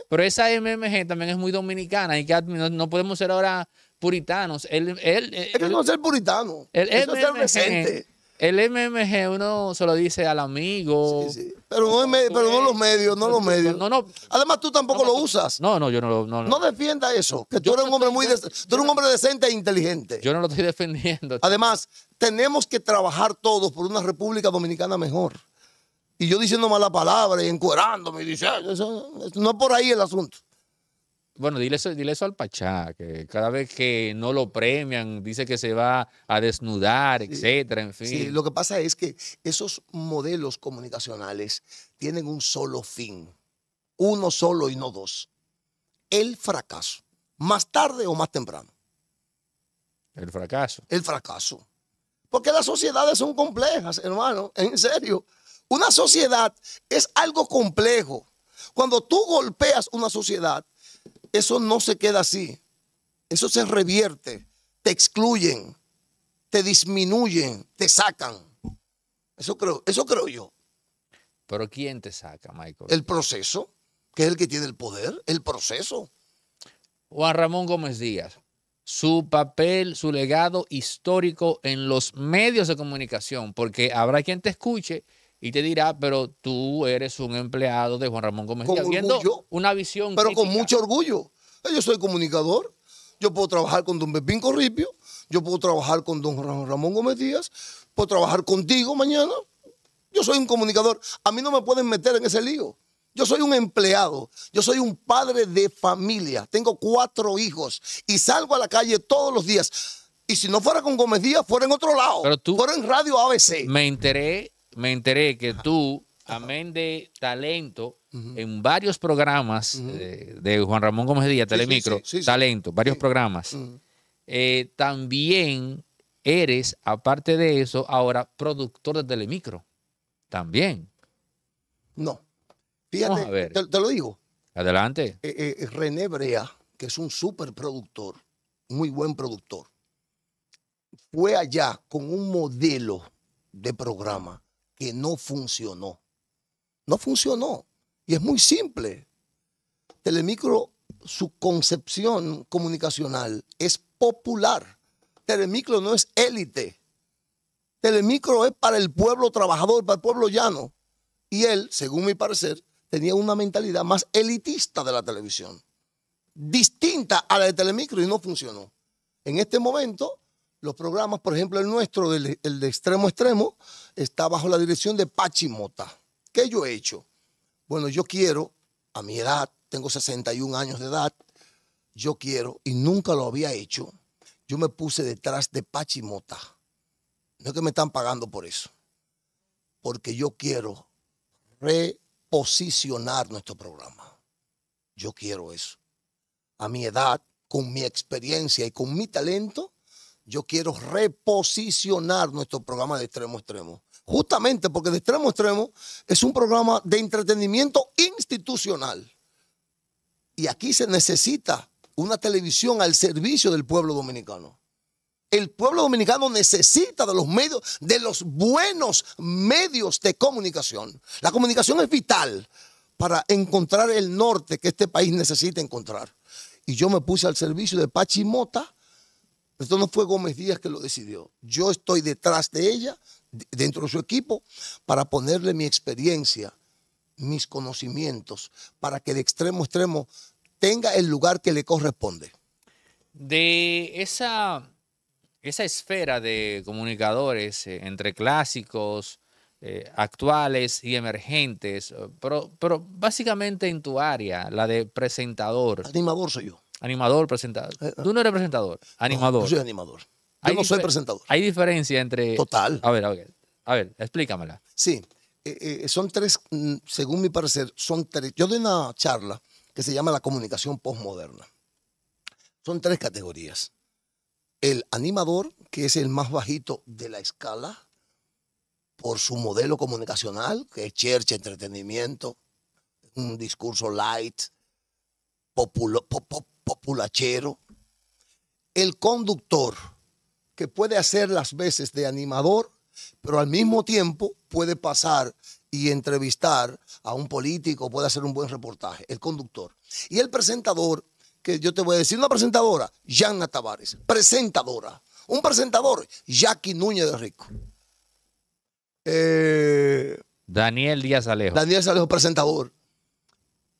Pero, esa MMG también es muy dominicana y que no, podemos ser ahora puritanos. Él, es no ser puritano. El eso es ser el MMG uno se lo dice al amigo. Sí, sí. Pero, no, pero no los medios, no los medios. No, no. Además, tú tampoco lo usas. No, no, yo no lo. No, no. defienda eso, que tú eres, un hombre muy tú eres un hombre decente e inteligente. Yo no lo estoy defendiendo. Además, tenemos que trabajar todos por una República Dominicana mejor. Y yo diciendo malas palabra y encuerándome y diciendo, no es por ahí el asunto bueno, dile eso, al Pachá, que cada vez que no lo premian, dice que se va a desnudar, etcétera, en fin. Sí, lo que pasa es que esos modelos comunicacionales tienen un solo fin, uno solo y no dos. El fracaso, más tarde o más temprano. El fracaso. El fracaso. Porque las sociedades son complejas, hermano, en serio. Una sociedad es algo complejo. Cuando tú golpeas una sociedad, eso no se queda así. Eso se revierte, te excluyen, te disminuyen, te sacan. Eso creo, eso creo yo. Pero ¿quién te saca, Michael? El proceso, que es el que tiene el poder, el proceso. Juan Ramón Gómez Díaz, su papel, su legado histórico en los medios de comunicación, porque habrá quien te escuche y te dirá, pero tú eres un empleado de Juan Ramón Gómez. Con una visión. Pero con mucho orgullo. Eh, yo soy comunicador. Yo puedo trabajar con don Pepín Corripio. Yo puedo trabajar con don Ramón Gómez Díaz. Puedo trabajar contigo mañana. Yo soy un comunicador. A mí no me pueden meter en ese lío. Yo soy un empleado, yo soy un padre de familia, tengo cuatro hijos y salgo a la calle todos los días. Y si no fuera con Gómez Díaz, fuera en otro lado, Pero tú, fuera en Radio ABC. Me enteré me enteré que tú, amén de talento, en varios programas eh, de Juan Ramón Gómez Díaz, sí, Telemicro, talento, varios programas, eh, también eres, aparte de eso, ahora productor de Telemicro. También. No. Fíjate, Te, lo digo. Adelante. Eh, René Brea, que es un súper productor, muy buen productor, fue allá con un modelo de programa que no funcionó. No funcionó. Y es muy simple. Telemicro, su concepción comunicacional es popular. Telemicro no es élite. Telemicro es para el pueblo trabajador, para el pueblo llano. Y él, según mi parecer, tenía una mentalidad más elitista de la televisión, distinta a la de Telemicro y no funcionó. En este momento, los programas, por ejemplo, el nuestro, el, de extremo extremo, está bajo la dirección de Pachi Mota. ¿Qué yo he hecho? Bueno, yo quiero, a mi edad, tengo 61 años de edad, yo quiero, y nunca lo había hecho, yo me puse detrás de Pachi No es que me están pagando por eso, porque yo quiero reposicionar nuestro programa. Yo quiero eso. A mi edad, con mi experiencia y con mi talento, yo quiero reposicionar nuestro programa de extremo extremo. Justamente porque de extremo extremo es un programa de entretenimiento institucional. Y aquí se necesita una televisión al servicio del pueblo dominicano. El pueblo dominicano necesita de los medios, de los buenos medios de comunicación. La comunicación es vital para encontrar el norte que este país necesita encontrar. Y yo me puse al servicio de Pachimota, esto no fue Gómez Díaz que lo decidió. Yo estoy detrás de ella, dentro de su equipo, para ponerle mi experiencia, mis conocimientos, para que de extremo a extremo tenga el lugar que le corresponde. De esa, esa esfera de comunicadores eh, entre clásicos, eh, actuales y emergentes, eh, pero, pero básicamente en tu área, la de presentador. Animador soy yo. Animador, presentador. Eh, eh. Tú no eres presentador, animador. No, yo soy animador. Yo no soy presentador. Hay diferencia entre. Total. A ver, a ver, a ver explícamela. Sí, eh, son tres, mm, según mi parecer, son tres. Yo doy una charla que se llama la comunicación postmoderna. Son tres categorías. El animador, que es el más bajito de la escala, por su modelo comunicacional, que es church, entretenimiento, un discurso light, popular, populachero, el conductor que puede hacer las veces de animador, pero al mismo tiempo puede pasar y entrevistar a un político, puede hacer un buen reportaje, el conductor. Y el presentador, que yo te voy a decir, una presentadora, Yanna Tavares, presentadora. Un presentador, Jackie Núñez de Rico. Eh, Daniel Díaz Alejo. Daniel Díaz Alejo, presentador.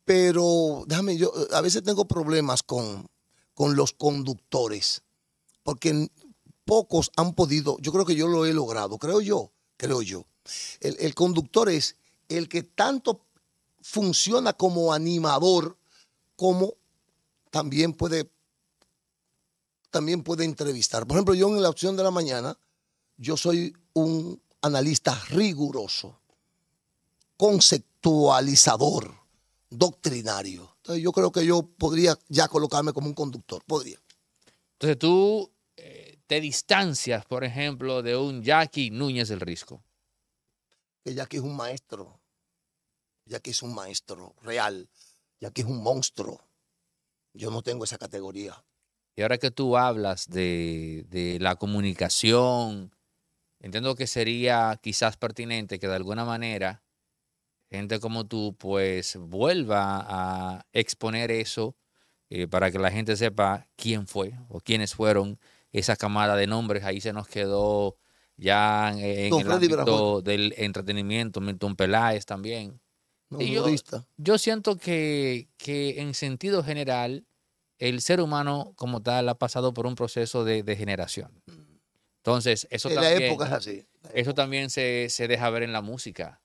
Pero déjame, yo eh, a veces tengo problemas con, los conductores, porque pocos han podido, yo creo que yo lo he logrado, creo yo, creo yo. El, conductor es el que tanto funciona como animador, como también puede, también puede entrevistar. Por ejemplo, yo en la opción de la mañana, yo soy un analista riguroso, conceptualizador doctrinario. Entonces yo creo que yo podría ya colocarme como un conductor, podría. Entonces tú eh, te distancias, por ejemplo, de un Jackie Núñez del Risco. Que Jackie es un maestro, Jackie es un maestro real, Jackie es un monstruo. Yo no tengo esa categoría. Y ahora que tú hablas de, de la comunicación, entiendo que sería quizás pertinente que de alguna manera gente como tú, pues vuelva a exponer eso eh, para que la gente sepa quién fue o quiénes fueron esa camada de nombres. Ahí se nos quedó ya en, el del entretenimiento, Milton Peláez también. yo, siento que, en sentido general, el ser humano como tal ha pasado por un proceso de degeneración. Mm. Entonces, eso también, así. eso también se, se deja ver en la música.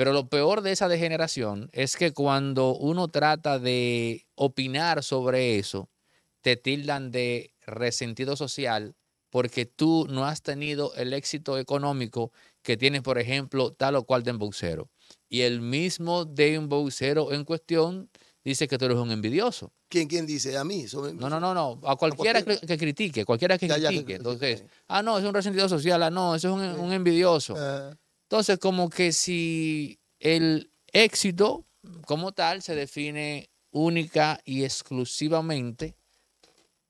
Pero lo peor de esa degeneración es que cuando uno trata de opinar sobre eso, te tildan de resentido social porque tú no has tenido el éxito económico que tienes, por ejemplo, tal o cual boxero. Y el mismo boxero en cuestión dice que tú eres un envidioso. ¿Quién, quién dice? ¿A mí? no, no, no, no. A cualquiera, Que, critique, cualquiera que critique. Entonces, ah, no, es un resentido social, ah, no, eso es un, envidioso. Eh. Entonces, como que si el éxito como tal se define única y exclusivamente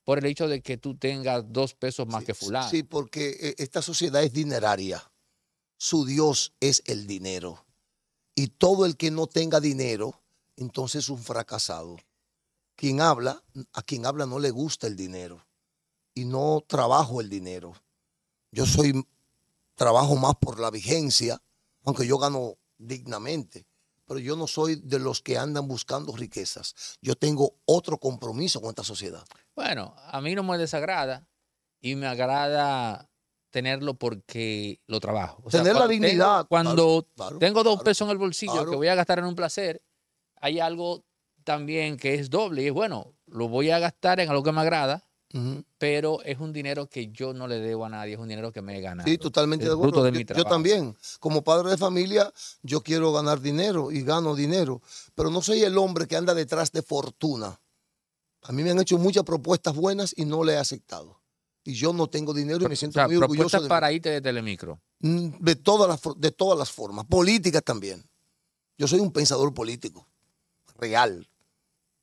por el hecho de que tú tengas dos pesos más que fulano. Sí, porque eh, esta sociedad es dineraria. Su Dios es el dinero. Y todo el que no tenga dinero, entonces es un fracasado. Quien habla, a quien habla no le gusta el dinero. Y no trabajo el dinero. Yo soy trabajo más por la vigencia, aunque yo gano dignamente, pero yo no soy de los que andan buscando riquezas. Yo tengo otro compromiso con esta sociedad. Bueno, a mí no me desagrada y me agrada tenerlo porque lo trabajo. Tener la dignidad. cuando tengo dos pesos en el bolsillo que voy a gastar en un placer, hay algo también que es doble y es bueno, lo voy a gastar en algo que me agrada pero es un dinero que yo no le debo a nadie, es un dinero que me he ganado. Sí, totalmente de acuerdo. yo, también, como padre de familia, yo quiero ganar dinero y gano dinero, pero no soy el hombre que anda detrás de fortuna. A mí me han hecho muchas propuestas buenas y no le he aceptado. Y yo no tengo dinero y me siento muy orgulloso. ¿Propuestas para de Telemicro? Mm, de todas, las, de todas las formas, políticas también. Yo soy un pensador político, real.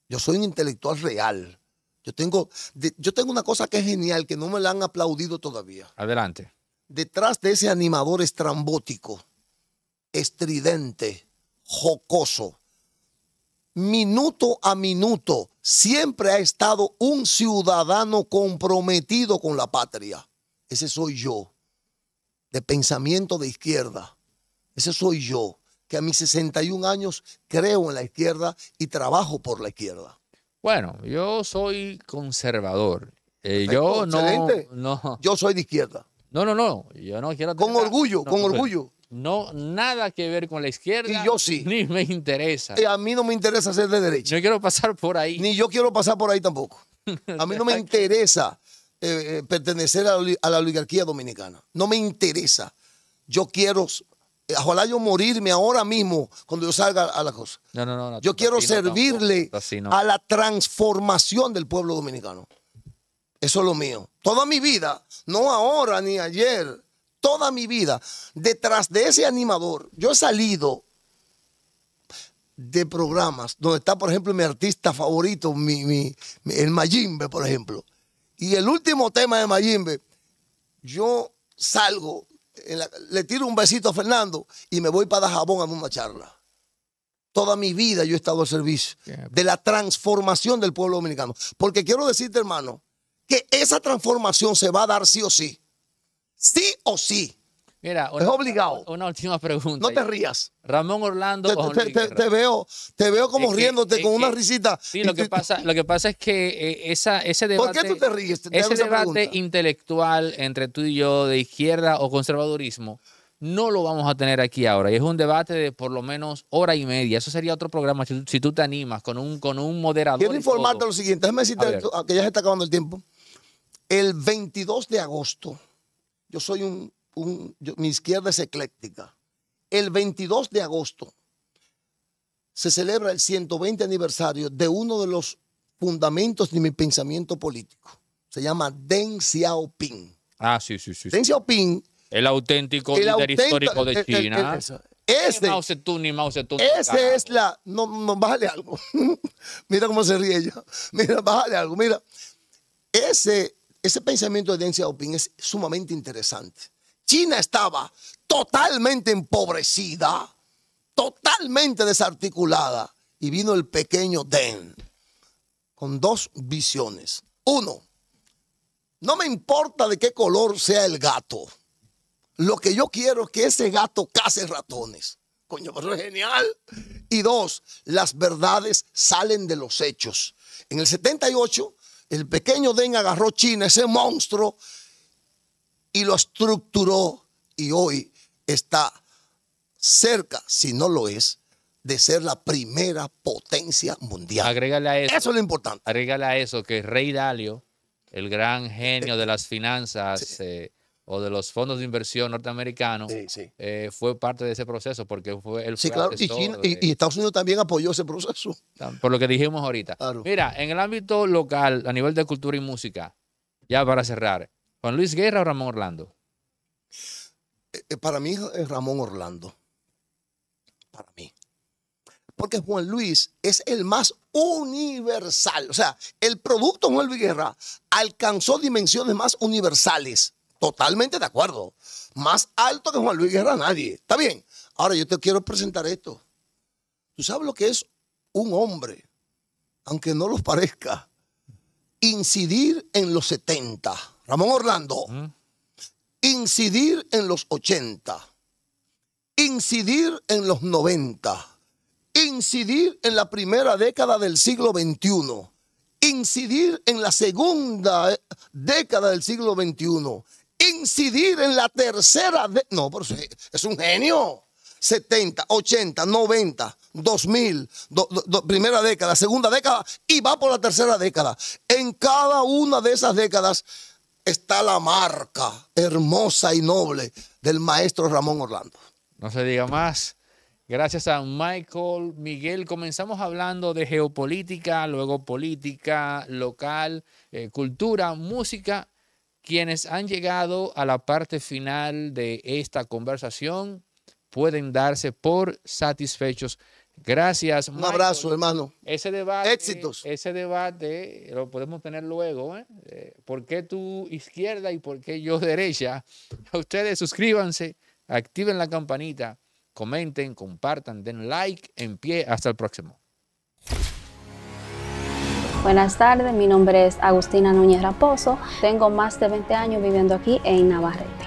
Yo soy un intelectual real yo tengo, yo tengo una cosa que es genial, que no me la han aplaudido todavía. Adelante. Detrás de ese animador estrambótico, estridente, jocoso, minuto a minuto, siempre ha estado un ciudadano comprometido con la patria. Ese soy yo, de pensamiento de izquierda. Ese soy yo, que a mis 61 años creo en la izquierda y trabajo por la izquierda. Bueno, yo soy conservador. Eh, yo no, no, Yo soy de izquierda. No, no, no. Yo no quiero. Con orgullo, con orgullo. No, nada que ver con la izquierda. Y yo sí. (laughs) Ni me interesa. Eh, a mí no me interesa ser de derecha. No quiero pasar por ahí. Ni yo quiero pasar por ahí tampoco. A mí no me (laughs) interesa eh, eh, pertenecer a la oligarquía dominicana. No me interesa. Yo quiero eh, ojalá yo morirme ahora mismo cuando yo salga a la cosa. No, no, no. yo quiero servirle a la transformación del pueblo dominicano. Eso es lo mío. Toda mi vida, no ahora ni ayer, toda mi vida, detrás de ese animador, yo he salido de programas donde está, por ejemplo, mi artista favorito, mi, el Mayimbe, por ejemplo. Y el último tema de Mayimbe, yo salgo le tiro un besito a Fernando y me voy para Jabón a una charla. Toda mi vida yo he estado al servicio de la transformación del pueblo dominicano. Porque quiero decirte, hermano, que esa transformación se va a dar sí o sí. Sí o sí es obligado. Una última pregunta. No te rías. Ramón Orlando. Te, veo, te veo como riéndote con una risita. Sí, lo que pasa, lo que pasa es que eh, ese debate. ¿Por qué tú te ríes? ese debate intelectual entre tú y yo de izquierda o conservadurismo no lo vamos a tener aquí ahora. Y es un debate de por lo menos hora y media. Eso sería otro programa si, tú te animas con un, con un moderador. Quiero informarte lo siguiente. Déjame decirte que ya se está acabando el tiempo. El 22 de agosto, yo soy un mi izquierda es ecléctica. El 22 de agosto se celebra el 120 aniversario de uno de los fundamentos de mi pensamiento político. Se llama Deng Xiaoping. Ah, sí, sí, sí. Deng Xiaoping. El auténtico líder histórico de China. ese, es la. No, no, bájale algo. (laughs) Mira cómo se ríe ella. Mira, bájale algo. Mira. Ese, ese pensamiento de Deng Xiaoping es sumamente interesante. China estaba totalmente empobrecida, totalmente desarticulada. Y vino el pequeño Deng con dos visiones. Uno, no me importa de qué color sea el gato. Lo que yo quiero es que ese gato case ratones. Coño, pero es genial. Y dos, las verdades salen de los hechos. En el 78, el pequeño Den agarró China, ese monstruo, y lo estructuró y hoy está cerca, si no lo es, de ser la primera potencia mundial. eso. es lo importante. Agrégale a eso que Rey Dalio, el gran genio eh, de las finanzas eh, o de los fondos de inversión norteamericanos, eh, fue parte de ese proceso porque fue el Sí, claro, y, Estados Unidos también apoyó ese proceso. Por lo que dijimos ahorita. Mira, en el ámbito local, a nivel de cultura y música, ya para cerrar, ¿Juan Luis Guerra o Ramón Orlando? Eh, eh, para mí es Ramón Orlando. Para mí. Porque Juan Luis es el más universal. O sea, el producto Juan Luis Guerra alcanzó dimensiones más universales. Totalmente de acuerdo. Más alto que Juan Luis Guerra nadie. Está bien. Ahora yo te quiero presentar esto. Tú sabes lo que es un hombre, aunque no los parezca, incidir en los 70 Ramón Orlando, incidir en los 80, incidir en los 90, incidir en la primera década del siglo XXI, incidir en la segunda eh, década del siglo XXI, incidir en la tercera... De no, pero es un genio. 70, 80, 90, 2000, primera década, segunda década y va por la tercera década. En cada una de esas décadas está la marca hermosa y noble del maestro Ramón Orlando. No se diga más. Gracias a Michael Miguel. Comenzamos hablando de geopolítica, luego política local, eh, cultura, música. Quienes han llegado a la parte final de esta conversación pueden darse por satisfechos. Gracias. Un abrazo, hermano. Ese debate, Éxitos. Ese debate lo podemos tener luego. ¿eh? eh ¿Por qué tú izquierda y por qué yo (laughs) derecha? A Ustedes suscríbanse, activen la campanita, comenten, compartan, den like, en pie. Hasta el próximo. Buenas tardes, mi nombre es Agustina Núñez Raposo. Tengo más de 20 años viviendo aquí en Navarrete